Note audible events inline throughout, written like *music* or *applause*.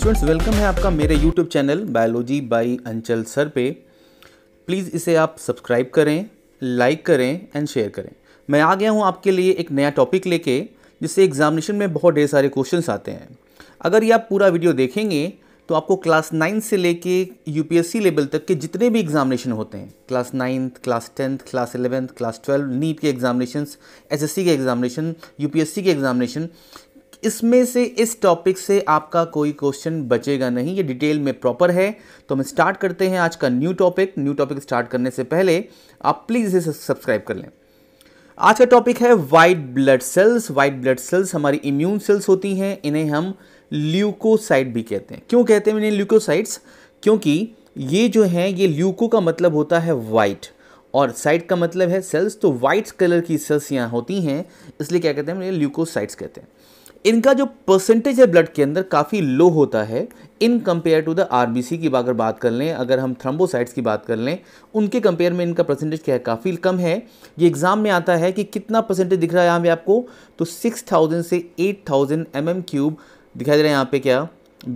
students welcome है आपका मेरे YouTube channel biology by Anchal sir पे प्लीज़ इसे आप सब्सक्राइब करें लाइक करें एंड शेयर करें मैं आ गया हूँ आपके लिए एक नया टॉपिक लेके जिससे एग्जामिनेशन में बहुत ढेर सारे क्वेश्चंस आते हैं अगर ये आप पूरा वीडियो देखेंगे तो आपको क्लास नाइन्थ से लेके यूपीएससी लेवल तक के जितने भी एग्जामिनेशन होते हैं class ninth class tenth class eleventh class twelve NEET के एग्जामिनेशन एस के एग्जामिनेशन यूपीएससी के एग्जामिनेशन इसमें से इस टॉपिक से आपका कोई क्वेश्चन बचेगा नहीं ये डिटेल में प्रॉपर है तो हम स्टार्ट करते हैं आज का new topic new topic start करने से पहले आप प्लीज़ इसे सब्सक्राइब कर लें आज का टॉपिक है white blood cells white blood cells हमारी इम्यून सेल्स होती हैं इन्हें हम ल्यूकोसाइट भी कहते हैं क्यों कहते हैं इन्हें ल्यूकोसाइट्स क्योंकि ये जो है ये ल्यूको का मतलब होता है वाइट और साइट का मतलब है सेल्स तो वाइट कलर की सेल्स यहाँ होती हैं इसलिए क्या कहते हैं ल्यूकोसाइट्स कहते हैं इनका जो परसेंटेज है ब्लड के अंदर काफ़ी लो होता है in compare to the RBC की अगर बात कर लें अगर हम थ्रम्बोसाइट्स की बात कर लें उनके कंपेयर में इनका परसेंटेज क्या है काफ़ी कम है ये एग्ज़ाम में आता है कि कितना परसेंटेज दिख रहा है यहाँ पे आपको तो 6000 से 8000 थाउजेंड mm क्यूब दिखाई दे रहा है यहाँ पे क्या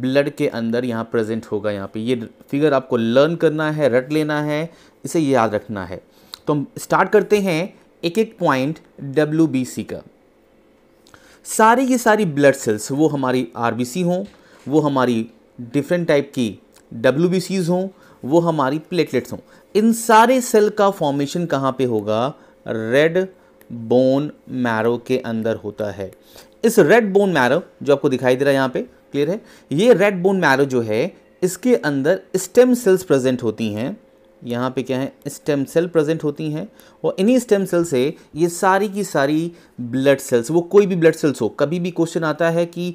ब्लड के अंदर यहाँ प्रेजेंट होगा यहाँ पे ये फिगर आपको लर्न करना है रट लेना है इसे याद रखना है तो हम स्टार्ट करते हैं एक एक पॉइंट डब्ल्यू का सारी की सारी ब्लड सेल्स वो हमारी आर हों वो हमारी डिफरेंट टाइप की डब्ल्यू हों वो हमारी प्लेटलेट्स हों इन सारे सेल का फॉर्मेशन कहाँ पे होगा रेड बोन मैरो के अंदर होता है इस रेड बोन मैरो जो आपको दिखाई दे रहा है यहाँ पे क्लियर है ये रेड बोन मैरो जो है इसके अंदर स्टेम सेल्स प्रेजेंट होती हैं यहाँ पे क्या है स्टेम सेल प्रेजेंट होती हैं और इन्हीं स्टेम सेल से ये सारी की सारी ब्लड सेल्स वो कोई भी ब्लड सेल्स हो कभी भी क्वेश्चन आता है कि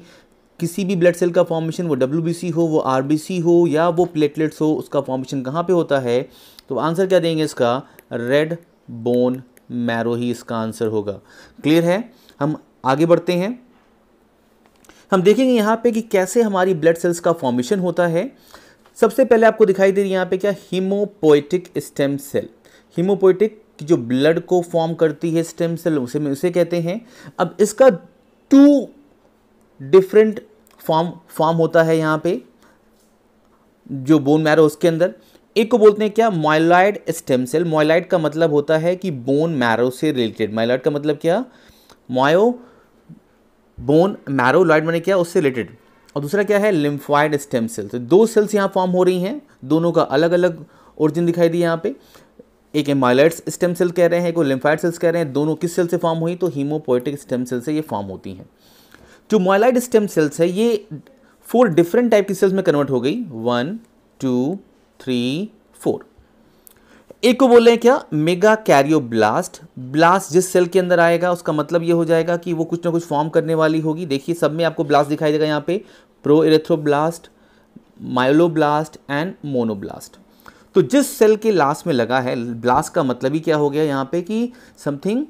किसी भी ब्लड सेल का फॉर्मेशन वो डब्ल्यू हो वो आर हो या वो प्लेटलेट्स हो उसका फॉर्मेशन कहाँ पे होता है तो आंसर क्या देंगे इसका रेड बोन मैरो ही इसका आंसर होगा क्लियर है हम आगे बढ़ते हैं हम देखेंगे यहाँ पे कि कैसे हमारी ब्लड सेल्स का फॉर्मेशन होता है सबसे पहले आपको दिखाई दे रही है यहाँ पे क्या हीमोपोइटिक स्टेम सेल हीमोपोइटिक जो ब्लड को फॉर्म करती है स्टेम सेल उसे में उसे कहते हैं अब इसका टू डिफरेंट फॉर्म फॉर्म होता है यहाँ पे जो बोन मैरो उसके अंदर एक को बोलते हैं क्या मॉयलॉइड स्टेम सेल मॉयलॉइड का मतलब होता है कि बोन मैरो से रिलेटेड मॉयलॉइड का मतलब क्या मॉयो बोन मैरोलॉइड मैंने क्या उससे रिलेटेड और दूसरा क्या है लिम्फॉइड स्टेम सेल तो दो सेल्स यहाँ फॉर्म हो रही हैं दोनों का अलग अलग ओरिजिन दिखाई दिया यहाँ पे एक एमाइलाइट्स स्टेम सेल कह रहे हैं एक लिम्फाइड सेल्स कह रहे हैं दोनों किस सेल से फॉर्म हुई तो हीमोपोइटिक स्टेम सेल से ये फॉर्म होती हैं जो मोइलाइड स्टेम सेल्स है ये फोर डिफरेंट टाइप की सेल्स में कन्वर्ट हो गई वन टू थ्री फोर एक को बोल रहे हैं क्या मेगा कैरियो ब्लास्ट ब्लास्ट जिस सेल के अंदर आएगा उसका मतलब ये हो जाएगा कि वो कुछ ना कुछ फॉर्म करने वाली होगी देखिए सब में आपको ब्लास्ट दिखाई देगा यहाँ पे promyeloblast and monoblast तो जिस सेल के लास्ट में लगा है ब्लास्ट का मतलब ही क्या हो गया यहाँ पे कि something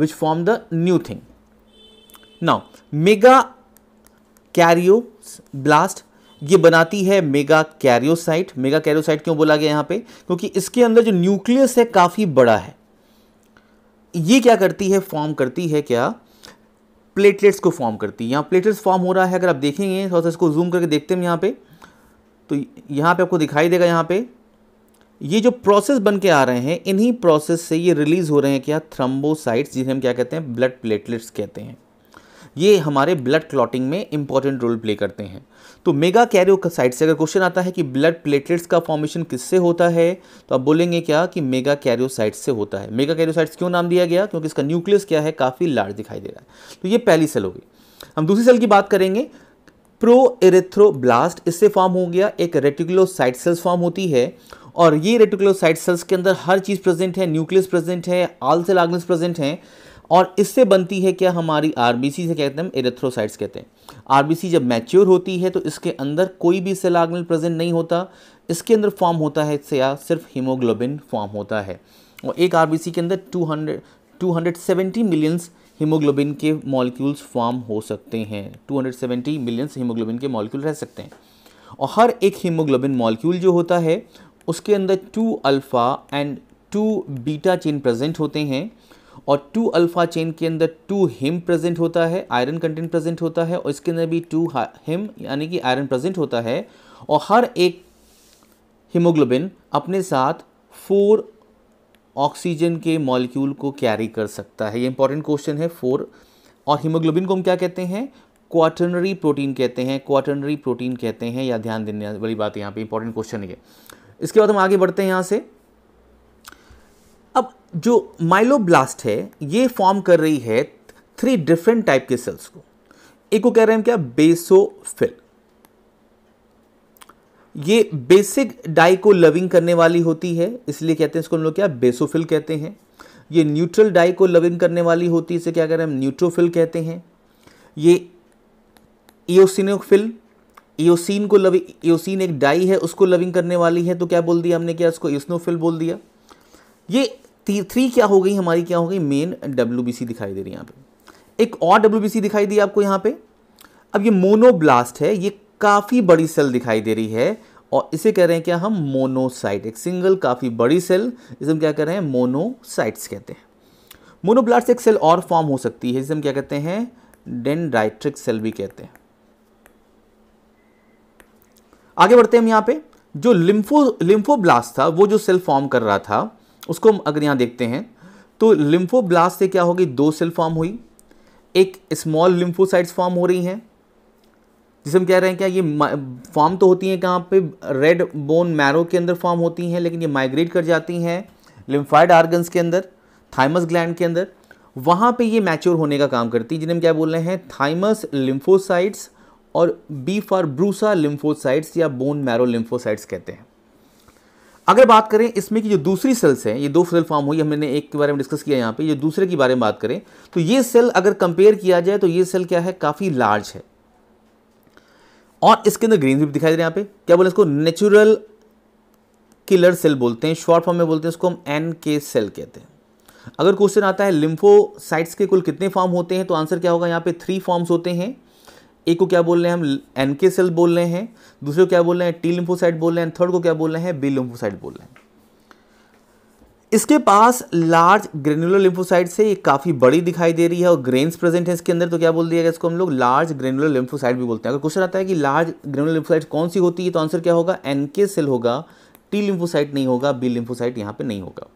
which form the new thing now megakaryoblast ये बनाती है मेगा कैरियोसाइट मेगा कैरियोसाइट क्यों बोला गया यहाँ पे क्योंकि इसके अंदर जो न्यूक्लियस है काफ़ी बड़ा है ये क्या करती है फॉर्म करती है क्या प्लेटलेट्स को फॉर्म करती है यहाँ प्लेटलेट्स फॉर्म हो रहा है अगर आप देखेंगे थोड़ा सा इसको जूम करके देखते हैं यहाँ पे तो यहाँ पे आपको दिखाई देगा यहाँ पे ये जो प्रोसेस बन के आ रहे हैं इन्हीं प्रोसेस से ये रिलीज़ हो रहे हैं क्या थ्रम्बोसाइट्स जिन्हें हम क्या कहते हैं ब्लड प्लेटलेट्स कहते हैं ये हमारे ब्लड क्लॉटिंग में इंपॉर्टेंट रोल प्ले करते हैं तो मेगा साइट से अगर क्वेश्चन आता है कि ब्लड प्लेटलेट्स का फॉर्मेशन किससे होता है तो आप बोलेंगे क्या कि मेगा कैरियो से होता है मेगा कैरियोसाइट्स क्यों नाम दिया गया क्योंकि इसका न्यूक्लियस क्या है काफ़ी लार्ज दिखाई दे रहा है तो ये पहली सेल होगी हम दूसरी सेल की बात करेंगे प्रो एरेथ्रोब्लास्ट इससे फॉर्म हो गया एक रेटिकुलोसाइट सेल्स फॉर्म होती है और ये रेटिकुलोसाइट सेल्स के अंदर हर चीज़ प्रेजेंट है न्यूक्लियस प्रेजेंट है आल सेल आग्नेस प्रेजेंट हैं और इससे बनती है क्या हमारी सी से कहते हैं एरेथ्रोसाइट्स कहते हैं सी जब मैच्योर होती है तो इसके अंदर कोई भी सेल प्रेजेंट नहीं होता इसके अंदर फॉर्म होता है या सिर्फ हीमोग्लोबिन फॉर्म होता है और एक सी के अंदर 200 270 मिलियंस हीमोग्लोबिन के मॉलिक्यूल्स फॉर्म हो सकते हैं 270 मिलियंस हीमोग्लोबिन के मॉलिक्यूल रह सकते हैं और हर एक हीमोग्लोबिन मॉलिक्यूल जो होता है उसके अंदर two alpha and two beta chain present होते हैं और टू अल्फ़ा चेन के अंदर टू हिम प्रेजेंट होता है आयरन कंटेंट प्रेजेंट होता है और इसके अंदर भी टू हिम यानी कि आयरन प्रेजेंट होता है और हर एक हीमोग्लोबिन अपने साथ फोर ऑक्सीजन के मॉलिक्यूल को कैरी कर सकता है ये इंपॉर्टेंट क्वेश्चन है फोर और हीमोग्लोबिन को हम क्या कहते हैं क्वाटनरी प्रोटीन कहते हैं क्वाटनरी प्रोटीन कहते हैं या ध्यान देने वाली बात यहाँ पे इंपॉर्टेंट क्वेश्चन है इसके बाद हम आगे बढ़ते हैं यहाँ से जो माइलोब्लास्ट है ये फॉर्म कर रही है थ्री डिफरेंट टाइप के सेल्स को एक को कह रहे हैं क्या बेसोफिल ये बेसिक डाई को लविंग करने वाली होती है इसलिए कहते हैं इसको हम लोग क्या बेसोफिल कहते हैं ये न्यूट्रल डाई को लविंग करने वाली होती है इसे क्या कह रहे हैं न्यूट्रोफिल कहते हैं ये इोसिनोफिल इोसिन को लविंग इोसिन एक डाई है उसको लविंग करने वाली है तो क्या बोल दिया हमने क्या इसको इस्नोफिल बोल दिया ये थ्री क्या हो गई हमारी क्या हो गई मेन डब्ल्यू दिखाई दे रही है यहाँ पे एक और डब्ल्यू दिखाई दी आपको यहाँ पे अब ये मोनोब्लास्ट है ये काफ़ी बड़ी सेल दिखाई दे रही है और इसे कह रहे हैं क्या हम मोनोसाइट एक सिंगल काफ़ी बड़ी सेल इसे हम क्या कह रहे हैं मोनोसाइट्स कहते हैं मोनोब्लास्ट एक सेल और फॉर्म हो सकती है जिसे हम क्या कहते हैं डेंड्राइट्रिक सेल भी कहते हैं आगे बढ़ते हैं हम यहाँ पे जो लिम्फो लिम्फोब्लास्ट था वो जो सेल फॉर्म कर रहा था उसको हम अगर यहाँ देखते हैं तो लिम्फोब्लास्ट से क्या होगी दो सेल फॉर्म हुई एक स्मॉल लिम्फोसाइट्स फॉर्म हो रही हैं जिसे हम कह रहे हैं क्या ये फॉर्म तो होती हैं कहाँ पे रेड बोन मैरो के अंदर फॉर्म होती हैं लेकिन ये माइग्रेट कर जाती हैं लिम्फाइड आर्गन्स के अंदर थाइमस ग्लैंड के अंदर वहाँ पे ये मैच्योर होने का काम करती है जिन्हें हम क्या बोल रहे हैं थाइमस लिम्फोसाइट्स और बी फॉर ब्रूसा लिम्फोसाइट्स या बोन मैरो लिम्फोसाइट्स कहते हैं अगर बात करें इसमें की जो दूसरी सेल्स हैं ये दो सेल फॉर्म हुई हमने एक के बारे में डिस्कस किया यहाँ पे ये दूसरे के बारे में बात करें तो ये सेल अगर कंपेयर किया जाए तो ये सेल क्या है काफ़ी लार्ज है और इसके अंदर ग्रीन भी दिखाई दे रहे हैं यहाँ पे क्या बोले इसको नेचुरल किलर सेल बोलते हैं शॉर्ट फॉर्म में बोलते हैं इसको हम एन के सेल कहते हैं अगर क्वेश्चन आता है लिम्फोसाइट्स के कुल कितने फॉर्म होते हैं तो आंसर क्या होगा यहाँ पे थ्री फॉर्म्स होते हैं एक को क्या बोल रहे हैं हम एन के सेल बोल रहे हैं दूसरे को क्या बोल रहे हैं टी लिम्फोसाइट बोल रहे हैं थर्ड को क्या बोल रहे हैं बी लिम्फोसाइट बोल रहे हैं इसके पास लार्ज ग्रेनुलर लिम्फोसाइट से ये काफ़ी बड़ी दिखाई दे रही है और ग्रेन्स प्रेजेंट है इसके अंदर तो क्या बोल दिया गया इसको हम लोग लार्ज ग्रेनुलर लिम्फोसाइट भी बोलते हैं अगर क्वेश्चन आता है कि लार्ज ग्रेनुलर लिम्फोसाइट कौन सी होती है तो आंसर क्या होगा एन के सेल होगा टी लिम्फोसाइट नहीं होगा बी लिम्फोसाइट यहाँ पे नहीं होगा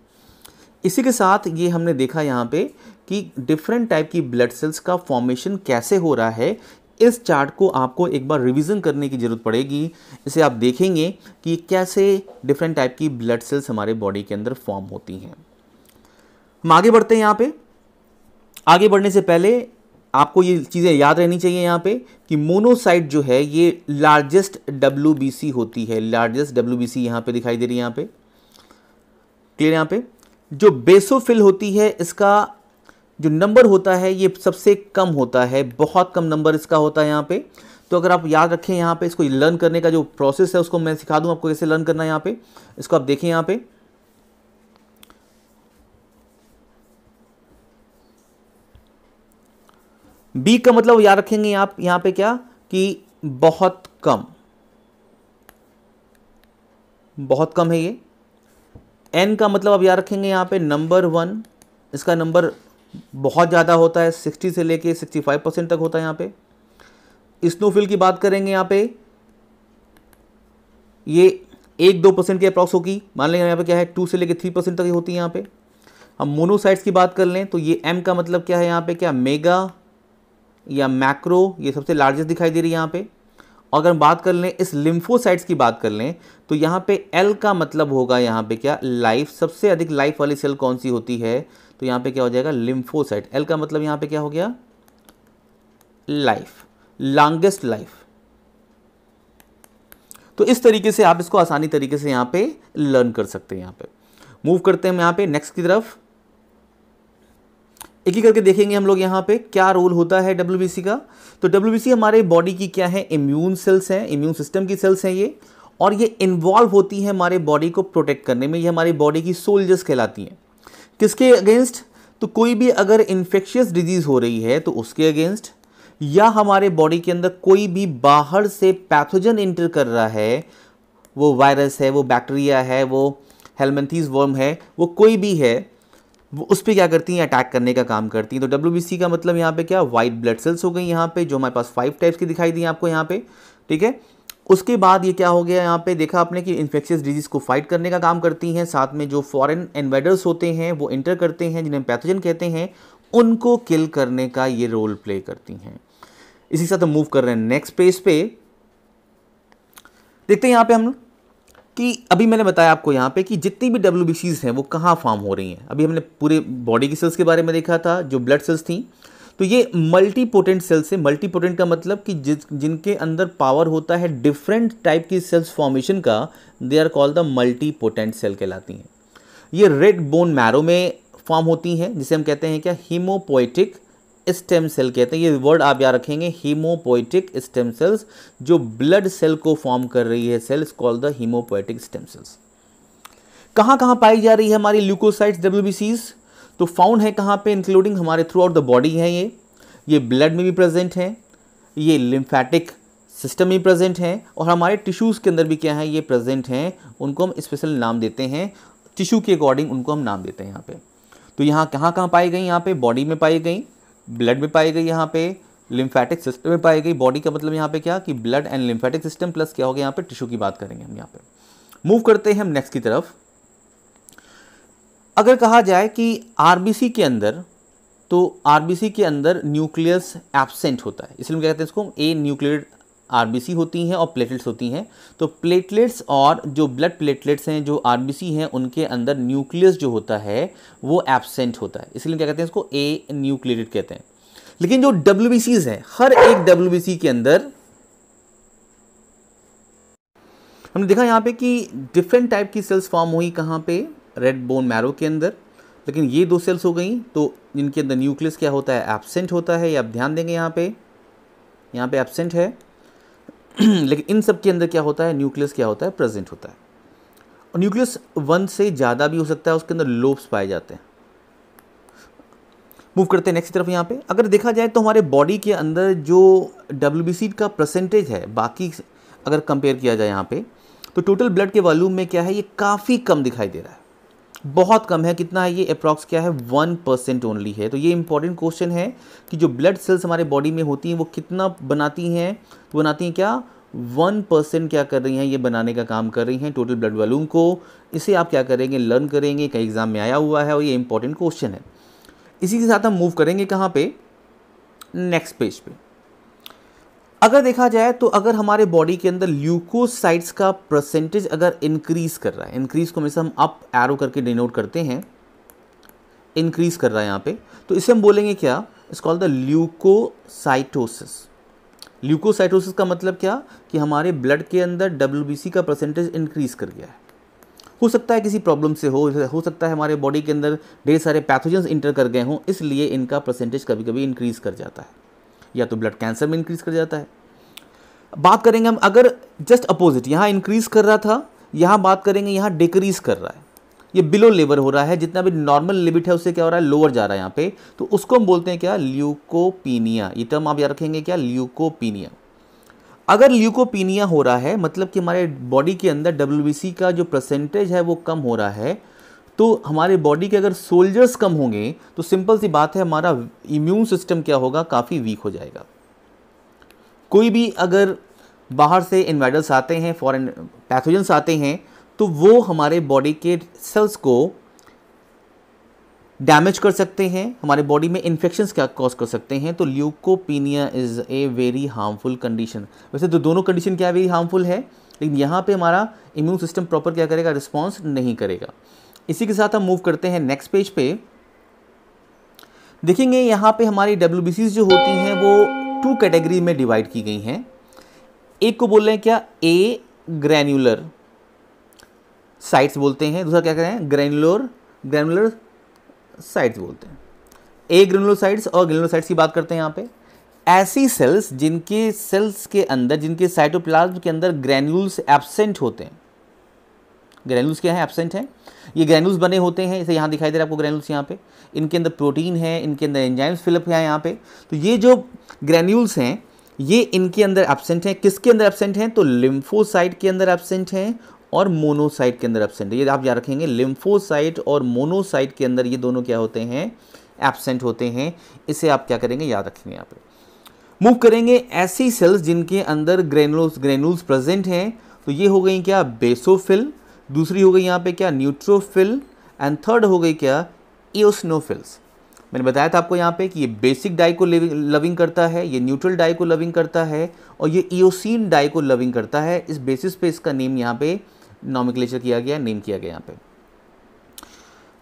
इसी के साथ ये हमने देखा यहाँ पे कि डिफरेंट टाइप की ब्लड सेल्स का फॉर्मेशन कैसे हो रहा है इस चार्ट को आपको एक बार रिवीजन करने की ज़रूरत पड़ेगी इसे आप देखेंगे कि कैसे डिफरेंट टाइप की ब्लड सेल्स हमारे बॉडी के अंदर फॉर्म होती हैं हम आगे बढ़ते हैं यहाँ पे आगे बढ़ने से पहले आपको ये चीज़ें याद रहनी चाहिए यहाँ पे कि मोनोसाइट जो है ये लार्जेस्ट डब्ल्यू होती है लार्जेस्ट डब्ल्यू बी यहां पे दिखाई दे रही है यहाँ पे क्लियर यहाँ पे जो बेसोफिल होती है इसका जो नंबर होता है ये सबसे कम होता है बहुत कम नंबर इसका होता है यहाँ पे तो अगर आप याद रखें यहाँ पे इसको लर्न करने का जो प्रोसेस है उसको मैं सिखा दूँ आपको कैसे लर्न करना है यहाँ पे इसको आप देखें यहाँ पे बी का मतलब याद रखेंगे आप यहाँ पे क्या कि बहुत कम बहुत कम है ये एन का मतलब आप याद रखेंगे यहाँ पे नंबर वन इसका नंबर बहुत ज़्यादा होता है सिक्सटी से लेके सिक्सटी फाइव परसेंट तक होता है यहाँ पे स्नोफिल की बात करेंगे यहाँ पे ये एक दो परसेंट की अप्रॉक्स होगी मान लेंगे यहाँ पे क्या है टू से लेके थ्री परसेंट तक होती है यहाँ पे हम मोनोसाइट्स की बात कर लें तो ये एम का मतलब क्या है यहाँ पे क्या मेगा या मैक्रो ये सबसे लार्जेस्ट दिखाई दे रही है यहाँ पर अगर हम बात कर लें इस लिम्फोसाइट्स की बात कर लें तो यहाँ पे एल का मतलब होगा यहाँ पे क्या लाइफ सबसे अधिक लाइफ वाली सेल कौन सी होती है तो यहाँ पे क्या हो जाएगा लिम्फोसाइट एल का मतलब यहाँ पे क्या हो गया लाइफ लॉन्गेस्ट लाइफ तो इस तरीके से आप इसको आसानी तरीके से यहाँ पे लर्न कर सकते हैं यहाँ पे मूव करते हैं हम यहाँ पे नेक्स्ट की तरफ एक ही करके देखेंगे हम लोग यहाँ पे क्या रोल होता है डब्ल्यू का तो डब्ल्यू हमारे बॉडी की क्या है इम्यून सेल्स हैं इम्यून सिस्टम की सेल्स हैं ये और ये इन्वॉल्व होती है हमारे बॉडी को प्रोटेक्ट करने में ये हमारी बॉडी की सोल्जर्स कहलाती हैं किसके अगेंस्ट तो कोई भी अगर इन्फेक्शियस डिजीज़ हो रही है तो उसके अगेंस्ट या हमारे बॉडी के अंदर कोई भी बाहर से पैथोजन इंटर कर रहा है वो वायरस है वो बैक्टीरिया है वो हेलमेंथीज वर्म है वो कोई भी है उस पर क्या करती हैं अटैक करने का काम करती हैं तो डब्ल्यू का मतलब यहाँ पे क्या वाइट ब्लड सेल्स हो गई यहाँ पे जो हमारे पास फाइव टाइप्स की दिखाई दी आपको यहाँ पे ठीक है उसके बाद ये क्या हो गया यहाँ पे देखा आपने कि इन्फेक्शियस डिजीज़ को फाइट करने का काम करती हैं साथ में जो फॉरेन इन्वेडर्स होते हैं वो इंटर करते हैं जिन्हें पैथोजन कहते हैं उनको किल करने का ये रोल प्ले करती हैं इसी के साथ हम मूव कर रहे हैं नेक्स्ट पेज पे देखते हैं यहाँ पे हम कि अभी मैंने बताया आपको यहाँ पे कि जितनी भी डब्ल्यू हैं वो कहाँ फॉर्म हो रही हैं अभी हमने पूरे बॉडी की सेल्स के बारे में देखा था जो ब्लड सेल्स थी तो ये मल्टीपोटेंट सेल्स है मल्टीपोटेंट का मतलब कि जिस जिनके अंदर पावर होता है डिफरेंट टाइप की सेल्स फॉर्मेशन का they are called the multipotent cell कहलाती हैं ये रेड बोन मैरो में फॉर्म होती हैं जिसे हम कहते हैं क्या हीमोपोइटिक स्टेम सेल कहते हैं ये वर्ड आप याद रखेंगे हीमोपोइटिक स्टेम सेल्स जो ब्लड सेल को फॉर्म कर रही है cells called the haemopoietic stem cells कहां कहां पाई जा रही है हमारी ल्यूकोसाइट्स डब्ल्यू तो फाउंड है कहां पे इंक्लूडिंग हमारे थ्रू आउट द बॉडी है ये ये ब्लड में भी प्रेजेंट है ये लिम्फेटिक सिस्टम में प्रेजेंट है और हमारे टिश्यूज़ के अंदर भी क्या है ये प्रेजेंट हैं उनको हम स्पेशल नाम देते हैं टिश्यू के अकॉर्डिंग उनको हम नाम देते हैं यहाँ पे तो यहाँ कहाँ कहाँ पाई गई यहाँ पे बॉडी में पाई गई ब्लड में पाई गई यहाँ पे लिम्फेटिक सिस्टम में पाई गई बॉडी का मतलब यहाँ पे क्या कि blood and lymphatic system plus क्या हो गया यहाँ पे टिश्यू की बात करेंगे हम यहाँ पे मूव करते हैं हम नेक्स्ट की तरफ अगर कहा जाए कि आरबीसी के अंदर तो आरबीसी के अंदर न्यूक्लियस एबसेंट होता है इसलिए हम कहते हैं इसको ए न्यूक्लियर आरबीसी होती हैं और प्लेटलेट्स होती हैं तो प्लेटलेट्स और जो ब्लड प्लेटलेट्स हैं जो आरबीसी हैं उनके अंदर न्यूक्लियस जो होता है वो एबसेंट होता है इसलिए क्या कहते हैं इसको ए न्यूक्लियेटेड कहते हैं लेकिन जो डब्ल्यू हैं हर एक डब्ल्यू के अंदर हमने देखा यहाँ पे कि डिफरेंट टाइप की सेल्स फॉर्म हुई कहाँ पे रेड बोन मैरो के अंदर लेकिन ये दो सेल्स हो गई तो इनके अंदर न्यूक्लियस क्या होता है एबसेंट होता है ये आप ध्यान देंगे यहाँ पे यहाँ पे एबसेंट है *clears throat* लेकिन इन सब के अंदर क्या होता है न्यूक्लियस क्या होता है प्रेजेंट होता है और न्यूक्लियस वन से ज़्यादा भी हो सकता है उसके अंदर लोब्स पाए जाते हैं मूव करते हैं नेक्स्ट तरफ यहाँ पे अगर देखा जाए तो हमारे बॉडी के अंदर जो डब्ल्यू का परसेंटेज है बाकी अगर कंपेयर किया जाए यहाँ पे तो टोटल ब्लड के वॉल्यूम में क्या है ये काफ़ी कम दिखाई दे रहा है बहुत कम है कितना है ये अप्रॉक्स क्या है वन परसेंट ओनली है तो ये इंपॉर्टेंट क्वेश्चन है कि जो ब्लड सेल्स हमारे बॉडी में होती हैं वो कितना बनाती हैं तो बनाती हैं क्या वन परसेंट क्या कर रही हैं ये बनाने का काम कर रही हैं टोटल ब्लड वॉल्यूम को इसे आप क्या करेंगे लर्न करेंगे कई एग्ज़ाम में आया हुआ है और ये इंपॉर्टेंट क्वेश्चन है इसी के साथ हम मूव करेंगे कहाँ पे नेक्स्ट पेज पे अगर देखा जाए तो अगर हमारे बॉडी के अंदर ल्यूकोसाइट्स का परसेंटेज अगर इंक्रीज कर रहा है इंक्रीज को हमेशा हम अप एरो करके डिनोट करते हैं इंक्रीज कर रहा है यहाँ पे तो इसे हम बोलेंगे क्या इस कॉल द ल्यूकोसाइटोसिस ल्यूकोसाइटोसिस का मतलब क्या कि हमारे ब्लड के अंदर डब्ल्यू का परसेंटेज इंक्रीज कर गया है हो सकता है किसी प्रॉब्लम से हो हो सकता है हमारे बॉडी के अंदर ढेर सारे पैथोजेंस इंटर कर गए हों इसलिए इनका परसेंटेज कभी कभी इंक्रीज़ कर जाता है या तो ब्लड कैंसर में इंक्रीज़ कर जाता है बात करेंगे हम अगर जस्ट अपोजिट यहाँ इंक्रीज़ कर रहा था यहाँ बात करेंगे यहाँ डिक्रीज़ कर रहा है ये बिलो लेवल हो रहा है जितना भी नॉर्मल लिमिट है उससे क्या हो रहा है लोअर जा रहा है यहाँ पे तो उसको हम बोलते हैं क्या ल्यूकोपीनिया ये टर्म आप याद रखेंगे क्या ल्यूकोपीनिया अगर ल्यूकोपीनिया हो रहा है मतलब कि हमारे बॉडी के अंदर डब्ल्यू का जो परसेंटेज है वो कम हो रहा है तो हमारे बॉडी के अगर सोल्जर्स कम होंगे तो सिंपल सी बात है हमारा इम्यून सिस्टम क्या होगा काफ़ी वीक हो जाएगा कोई भी अगर बाहर से इन्वाइडल्स आते हैं फॉरेन पैथोजेंस आते हैं तो वो हमारे बॉडी के सेल्स को डैमेज कर सकते हैं हमारे बॉडी में इन्फेक्शंस क्या कॉज कर सकते हैं तो leucopenia is a very harmful condition वैसे तो दोनों कंडीशन क्या वेरी हार्मफुल है लेकिन यहाँ पे हमारा इम्यून सिस्टम प्रॉपर क्या करेगा रिस्पॉन्स नहीं करेगा इसी के साथ हम मूव करते हैं नेक्स्ट पेज पे देखेंगे यहाँ पे हमारी डब्ल्यू जो होती हैं वो टू कैटेगरी में डिवाइड की गई हैं एक को बोल रहे हैं क्या ए ग्रैन्यूलर साइट्स बोलते हैं दूसरा क्या कह रहे हैं ग्रैनुलर ग्रैनुलर साइट्स बोलते हैं ए ग्रेनुलर साइट्स और ग्रेनुलर साइट्स की बात करते हैं यहाँ पे ऐसी सेल्स जिनके सेल्स के अंदर जिनके साइटोप्लाज्म के अंदर ग्रैनुल्स एबसेंट होते हैं ग्रैनुल्स क्या हैं एबसेंट हैं ये ग्रैनुल्स बने होते हैं इसे यहाँ दिखाई दे रहा है आपको ग्रैनुल्स यहाँ पे इनके अंदर प्रोटीन है इनके अंदर एंजाइम्स फिलअप है यहाँ पे तो ये जो ग्रैन्यूल्स हैं ये इनके अंदर एबसेंट हैं किसके अंदर एबसेंट हैं तो लिम्फोसाइट के अंदर एबसेंट हैं और मोनोसाइट के अंदर एबसेंट है ये आप याद रखेंगे लिम्फोसाइट और मोनोसाइट के अंदर ये दोनों क्या होते हैं एबसेंट होते हैं इसे आप क्या करेंगे याद रखेंगे यहाँ पे मूव करेंगे ऐसी सेल्स जिनके अंदर ग्रेनुल्स ग्रेनुल्स प्रेजेंट हैं तो ये हो गई क्या बेसोफिल दूसरी हो गई यहाँ पे क्या न्यूट्रोफिल एंड थर्ड हो गई क्या इओस्नोफिल्स मैंने बताया था आपको यहाँ पे कि ये बेसिक डाई को लविंग करता है ये न्यूट्रल डाई को लविंग करता है और ये ईओसिन डाई को लविंग करता है इस बेसिस पे इसका नेम यहाँ पे नॉमिक्लेचर किया गया नेम किया गया यहाँ पे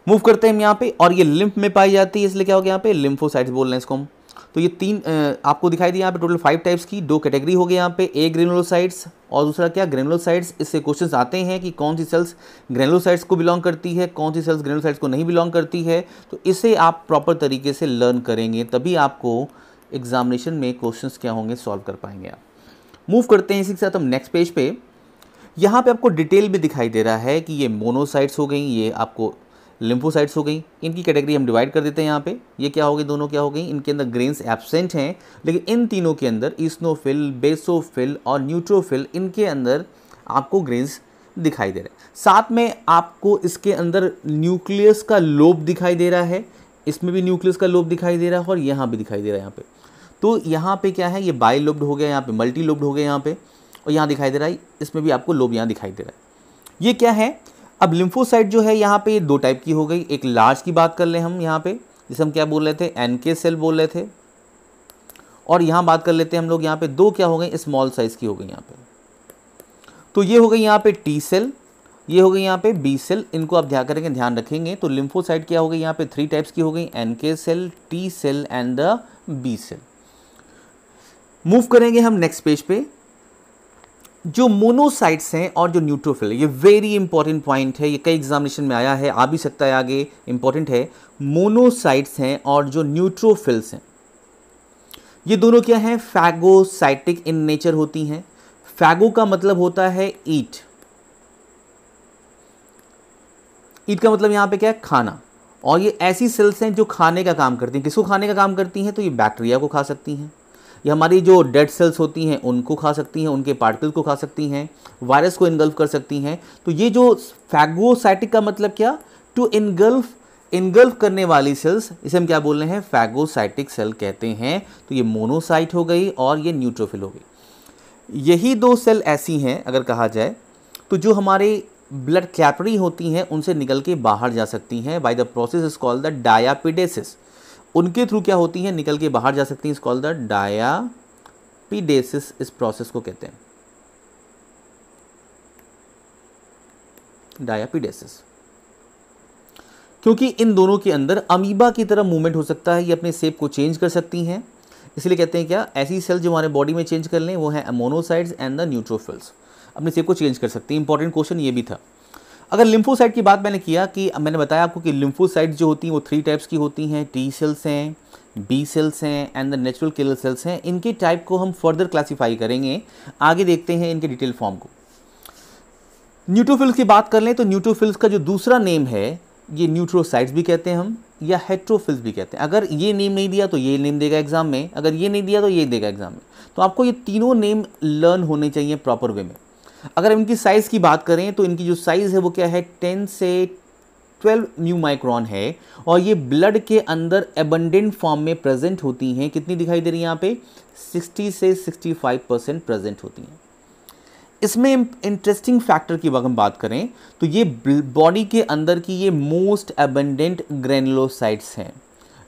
मूव करते हैं हम यहाँ पे और ये लिम्फ में पाई जाती है इसलिए क्या हो गया यहाँ पे लिम्फोसाइट्स बोल रहे हैं इसको हम तो ये तीन आपको दिखाई दी यहाँ पे टोटल फाइव टाइप्स की दो कैटेगरी हो गई यहाँ पे ए ग्रेनुलोसाइड्स और दूसरा क्या ग्रेनुलोसाइड्स इससे क्वेश्चंस आते हैं कि कौन सी सेल्स ग्रेनुलोसाइड्स को बिलोंग करती है कौन सी सेल्स ग्रेनुलोसाइड्स को नहीं बिलोंग करती है तो इसे आप प्रॉपर तरीके से लर्न करेंगे तभी आपको एग्जामिनेशन में क्वेश्चन क्या होंगे सॉल्व कर पाएंगे आप मूव करते हैं इसी के साथ हम नेक्स्ट पेज पर यहाँ पे आपको डिटेल भी दिखाई दे रहा है कि ये मोनोसाइट्स हो गई ये आपको लिम्फोसाइट्स हो गई इनकी कैटेगरी हम डिवाइड कर देते हैं यहाँ पे ये क्या हो गई दोनों क्या हो गई इनके अंदर ग्रेन्स एबसेंट हैं लेकिन इन तीनों के अंदर इस्नोफिल बेसोफिल और न्यूट्रोफिल इनके अंदर आपको ग्रेन्स दिखाई दे रहा है साथ में आपको इसके अंदर न्यूक्लियस का लोब दिखाई दे रहा है इसमें भी न्यूक्लियस का लोब दिखाई दे रहा है और यहाँ भी दिखाई दे रहा है यहाँ पे तो यहाँ पे क्या है ये बाई लोब्ड हो गया यहाँ पे मल्टी लोब्ड हो गया यहाँ पे और यहाँ दिखाई दे रहा है इसमें भी आपको लोब यहाँ दिखाई दे रहा है ये क्या है अब लिम्फोसाइट जो है यहाँ पे ये दो टाइप की हो गई एक लार्ज की बात कर ले हम यहाँ पे जिसे हम क्या बोल रहे थे एन के सेल बोल रहे थे और यहाँ बात कर लेते हैं हम लोग यहाँ पे दो क्या हो गए स्मॉल साइज़ की हो गई यहाँ पे तो ये हो गई यहाँ पे टी सेल ये हो गई यहाँ पे बी सेल इनको आप ध्यान करेंगे ध्यान रखेंगे तो लिम्फोसाइट क्या हो गई यहाँ पे थ्री टाइप्स की हो गई N K cell T cell and the B cell move करेंगे हम नेक्स्ट पेज पे जो मोनोसाइट्स हैं और जो न्यूट्रोफिल ये वेरी इंपॉर्टेंट पॉइंट है ये कई एग्जामिनेशन में आया है आ भी सकता है आगे इंपॉर्टेंट है मोनोसाइट्स हैं और जो न्यूट्रोफिल्स हैं ये दोनों क्या हैं फैगोसाइटिक इन नेचर होती हैं फैगो का मतलब होता है ईट ईट का मतलब यहां पे क्या है खाना और ये ऐसी सेल्स हैं जो खाने का काम करती हैं किसको खाने का काम करती हैं तो ये बैक्टीरिया को खा सकती हैं ये हमारी जो डेड सेल्स होती हैं उनको खा सकती हैं उनके पार्टिकल को खा सकती हैं वायरस को इनगल्फ कर सकती हैं तो ये जो फैगोसाइटिक का मतलब क्या टू इनगल्फ इनगल्फ करने वाली सेल्स इसे हम क्या बोल रहे हैं फैगोसाइटिक सेल कहते हैं तो ये मोनोसाइट हो गई और ये न्यूट्रोफिल हो गई यही दो सेल ऐसी हैं अगर कहा जाए तो जो हमारे ब्लड कैपरी होती हैं उनसे निकल के बाहर जा सकती हैं by the process is called the diapedesis उनके थ्रू क्या होती है निकल के बाहर जा सकती हैं इस कॉल द डायापीडेसिस इस प्रोसेस को कहते हैं डायापीडेसिस क्योंकि इन दोनों के अंदर अमीबा की तरह मूवमेंट हो सकता है ये अपने सेप को चेंज कर सकती हैं इसलिए कहते हैं क्या ऐसी सेल जो हमारे बॉडी में चेंज कर लें वो है अमोनोसाइड्स एंड द न्यूट्रोफिल्स अपने सेप को चेंज कर सकती हैं इंपॉर्टेंट क्वेश्चन ये भी था अगर लिम्फोसाइट की बात मैंने किया कि मैंने बताया आपको कि लिम्फोसाइट जो होती हैं वो थ्री टाइप्स की होती हैं टी सेल्स हैं बी सेल्स हैं and the natural killer cells हैं इनके टाइप को हम फर्दर क्लासीफाई करेंगे आगे देखते हैं इनके डिटेल फॉर्म को न्यूट्रोफिल्स की बात कर लें तो न्यूट्रोफिल्स का जो दूसरा नेम है ये न्यूट्रोसाइट्स भी कहते हैं हम या हेट्रोफिल्स भी कहते हैं अगर ये नेम नहीं दिया तो ये नेम देगा एग्जाम में अगर ये नहीं दिया तो ये देगा एग्जाम में तो आपको ये तीनों नेम लर्न होने चाहिए प्रॉपर वे में अगर इनकी साइज़ की बात करें तो इनकी जो साइज़ है वो क्या है टेन से 12 न्यू माइक्रॉन है और ये ब्लड के अंदर एबंडेंट फॉर्म में प्रेजेंट होती हैं कितनी दिखाई दे रही है यहाँ पे 60 से 65 परसेंट प्रेजेंट होती हैं इसमें इंटरेस्टिंग फैक्टर की अगर हम बात करें तो ये बॉडी के अंदर की ये मोस्ट एबंडेंट ग्रेनुलोसाइट्स हैं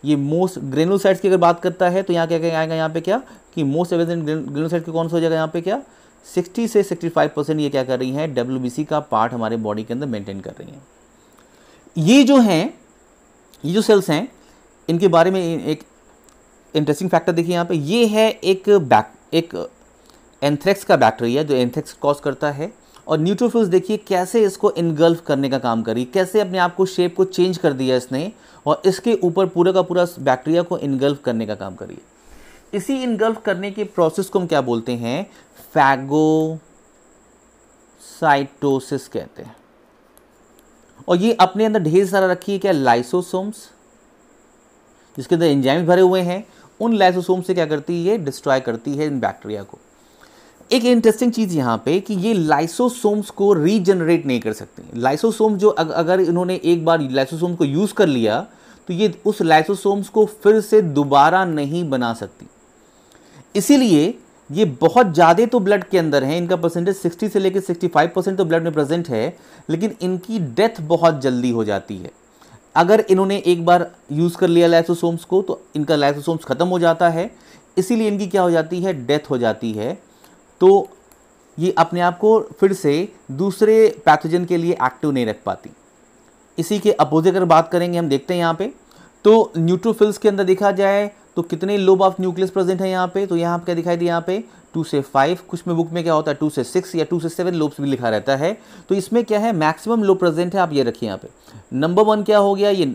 ये मोस्ट ग्रेनुलोसाइट्स की अगर बात करता है तो यहाँ क्या क्या आएगा यहाँ पे क्या कि मोस्ट एबेंडेंट ग्रेनुलोसाइट के कौन सा हो जाएगा यहाँ पे क्या 60 से 65 परसेंट ये क्या कर रही हैं डब्ल्यू का पार्ट हमारे बॉडी के अंदर मेंटेन कर रही हैं ये जो हैं ये जो सेल्स हैं इनके बारे में एक इंटरेस्टिंग फैक्टर देखिए यहाँ पे ये है एक बैक एक एंथ्रेक्स का बैक्टीरिया जो एंथ्रेक्स कॉज करता है और न्यूट्रोफिल्स देखिए कैसे इसको इनगल्फ करने का काम करी कैसे अपने आप को शेप को चेंज कर दिया इसने और इसके ऊपर पूरा का पूरा बैक्टीरिया को इनगल्फ करने का काम करिए इसी इनगल्फ करने के प्रोसेस को हम क्या बोलते हैं फैगोसाइटोसिस कहते हैं और ये अपने अंदर ढेर सारा रखी है क्या लाइसोसोम्स जिसके अंदर एंजाइम्स भरे हुए हैं उन लाइसोसोम से क्या करती है डिस्ट्रॉय करती है इन बैक्टीरिया को एक इंटरेस्टिंग चीज़ यहां पे कि ये लाइसोसोम्स को रीजनरेट नहीं कर सकती लाइसोसोम जो अग, अगर इन्होंने एक बार लाइसोसोम को यूज़ कर लिया तो ये उस लाइसोसोम्स को फिर से दोबारा नहीं बना सकती इसीलिए ये बहुत ज़्यादा तो ब्लड के अंदर है इनका परसेंटेज 60 से लेकर 65 परसेंट तो ब्लड में प्रेजेंट है लेकिन इनकी डेथ बहुत जल्दी हो जाती है अगर इन्होंने एक बार यूज़ कर लिया लाइसोसोम्स को तो इनका लाइसोसोम्स ख़त्म हो जाता है इसीलिए इनकी क्या हो जाती है डेथ हो जाती है तो ये अपने आप को फिर से दूसरे पैथोजन के लिए एक्टिव नहीं रख पाती इसी के अपोजिट अगर बात करेंगे हम देखते हैं यहाँ पे तो न्यूट्रोफिल्स के अंदर देखा जाए तो कितने लोब ऑफ न्यूक्लियस प्रेजेंट है यहाँ पे तो यहाँ क्या दिखाई दिया यहाँ पे टू से फाइव कुछ में बुक में क्या होता है टू से सिक्स या टू से सेवन लोब्स भी लिखा रहता है तो इसमें क्या है मैक्सिमम लोब प्रेजेंट है आप ये रखिए यहाँ पे नंबर वन क्या हो गया ये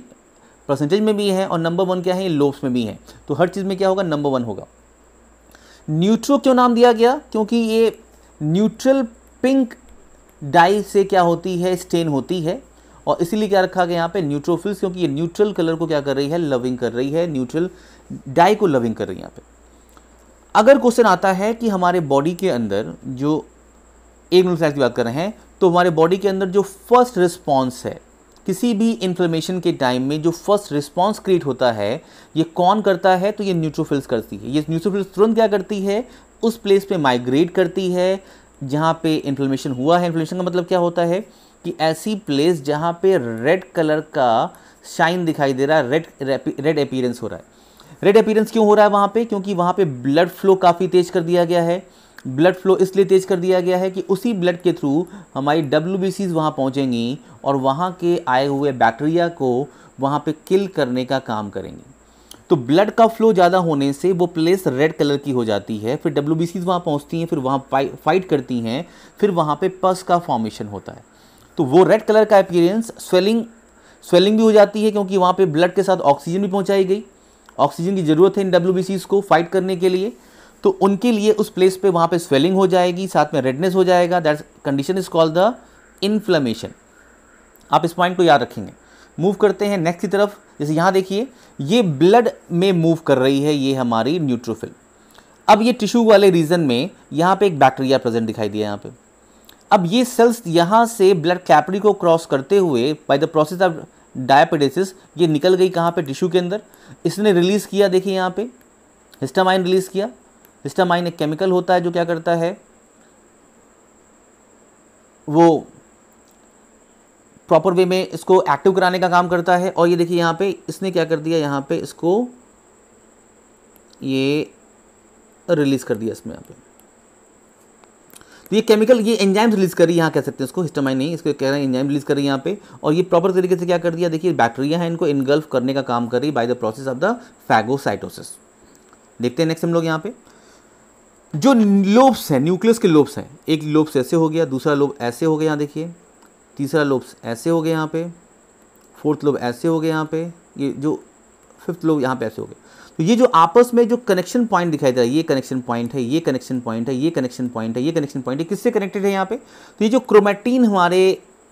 परसेंटेज में भी है और नंबर वन क्या है ये लोब्स में भी है तो हर चीज़ में क्या होगा नंबर वन होगा न्यूट्रो क्यों नाम दिया गया क्योंकि ये न्यूट्रल पिंक डाई से क्या होती है स्टेन होती है और इसीलिए क्या रखा गया यहाँ पे न्यूट्रोफिल्स क्योंकि ये न्यूट्रल कलर को क्या कर रही है लविंग कर रही है न्यूट्रल डाई को लविंग कर रही है यहाँ पे अगर क्वेश्चन आता है कि हमारे बॉडी के अंदर जो एक मिनट की बात कर रहे हैं तो हमारे बॉडी के अंदर जो फर्स्ट रिस्पॉन्स है किसी भी इन्फ्लेमेशन के टाइम में जो फर्स्ट रिस्पॉन्स क्रिएट होता है ये कौन करता है तो ये न्यूट्रोफिल्स करती है ये न्यूट्रोफिल्स तुरंत क्या करती है उस प्लेस पे माइग्रेट करती है जहाँ पे इन्फ्लेमेशन हुआ है इन्फ्लेमेशन का मतलब क्या होता है कि ऐसी प्लेस जहाँ पे रेड कलर का शाइन दिखाई दे रहा है रेड रेड अपीयरेंस हो रहा है रेड अपीरेंस क्यों हो रहा है वहाँ पे क्योंकि वहाँ पे ब्लड फ्लो काफ़ी तेज कर दिया गया है ब्लड फ्लो इसलिए तेज कर दिया गया है कि उसी ब्लड के थ्रू हमारी डब्ल्यू बी सीज वहाँ पहुँचेंगी और वहाँ के आए हुए बैक्टीरिया को वहाँ पे किल करने का काम करेंगी तो ब्लड का फ्लो ज़्यादा होने से वो प्लेस रेड कलर की हो जाती है फिर डब्ल्यू बी सीज वहाँ पहुँचती हैं फिर वहाँ फाइट करती हैं फिर वहाँ पर पस का फॉर्मेशन होता है तो वो रेड कलर का अपीरेंस स्वेलिंग स्वेलिंग भी हो जाती है क्योंकि वहाँ पे ब्लड के साथ ऑक्सीजन भी पहुँचाई गई ऑक्सीजन की ज़रूरत है इन डब्ल्यू को फाइट करने के लिए तो उनके लिए उस प्लेस पे वहाँ पे स्वेलिंग हो जाएगी साथ में रेडनेस हो जाएगा that condition is called the inflammation आप इस पॉइंट को याद रखेंगे मूव करते हैं नेक्स्ट की तरफ जैसे यहाँ देखिए ये ब्लड में मूव कर रही है ये हमारी न्यूट्रोफिल अब ये टिश्यू वाले रीजन में यहाँ पे एक बैक्टीरिया प्रेजेंट दिखाई दिया यहाँ पे अब ये सेल्स यहाँ से ब्लड कैपरी को क्रॉस करते हुए by the process of diapedesis ये निकल गई कहाँ पे टिश्यू के अंदर इसने रिलीज़ किया देखिए यहाँ पे हिस्टामाइन रिलीज़ किया हिस्टामाइन एक केमिकल होता है जो क्या करता है वो प्रॉपर वे में इसको एक्टिव कराने का काम करता है और ये देखिए यहाँ पे इसने क्या कर दिया यहाँ पे इसको ये रिलीज़ कर दिया इसमें यहाँ पर तो ये केमिकल ये एंजाइम्स रिलीज कर रही है यहाँ कह सकते हैं इसको हिस्टामाइन नहीं इसको कह रहे हैं एंजाइम रिलीज कर रही है यहाँ पे और ये प्रॉपर तरीके से क्या कर दिया देखिए बैक्टीरिया है इनको इनगल्फ करने का काम कर रही by the process of the phagocytosis देखते हैं नेक्स्ट हम लोग यहाँ पे जो लोब्स हैं न्यूक्लियस के लोब्स हैं एक लोब्स ऐसे हो गया दूसरा लोब ऐसे हो गया यहाँ देखिए तीसरा लोब्स ऐसे हो गया यहाँ पे फोर्थ लोब ऐसे हो गया यहाँ पे ये जो फिफ्थ लोब यहाँ पे ऐसे हो गए तो ये जो आपस में जो कनेक्शन पॉइंट दिखाई दे रहा है ये कनेक्शन पॉइंट है ये कनेक्शन पॉइंट है ये कनेक्शन पॉइंट है ये कनेक्शन पॉइंट है किससे कनेक्टेड है यहाँ पे तो ये जो क्रोमेटीन हमारे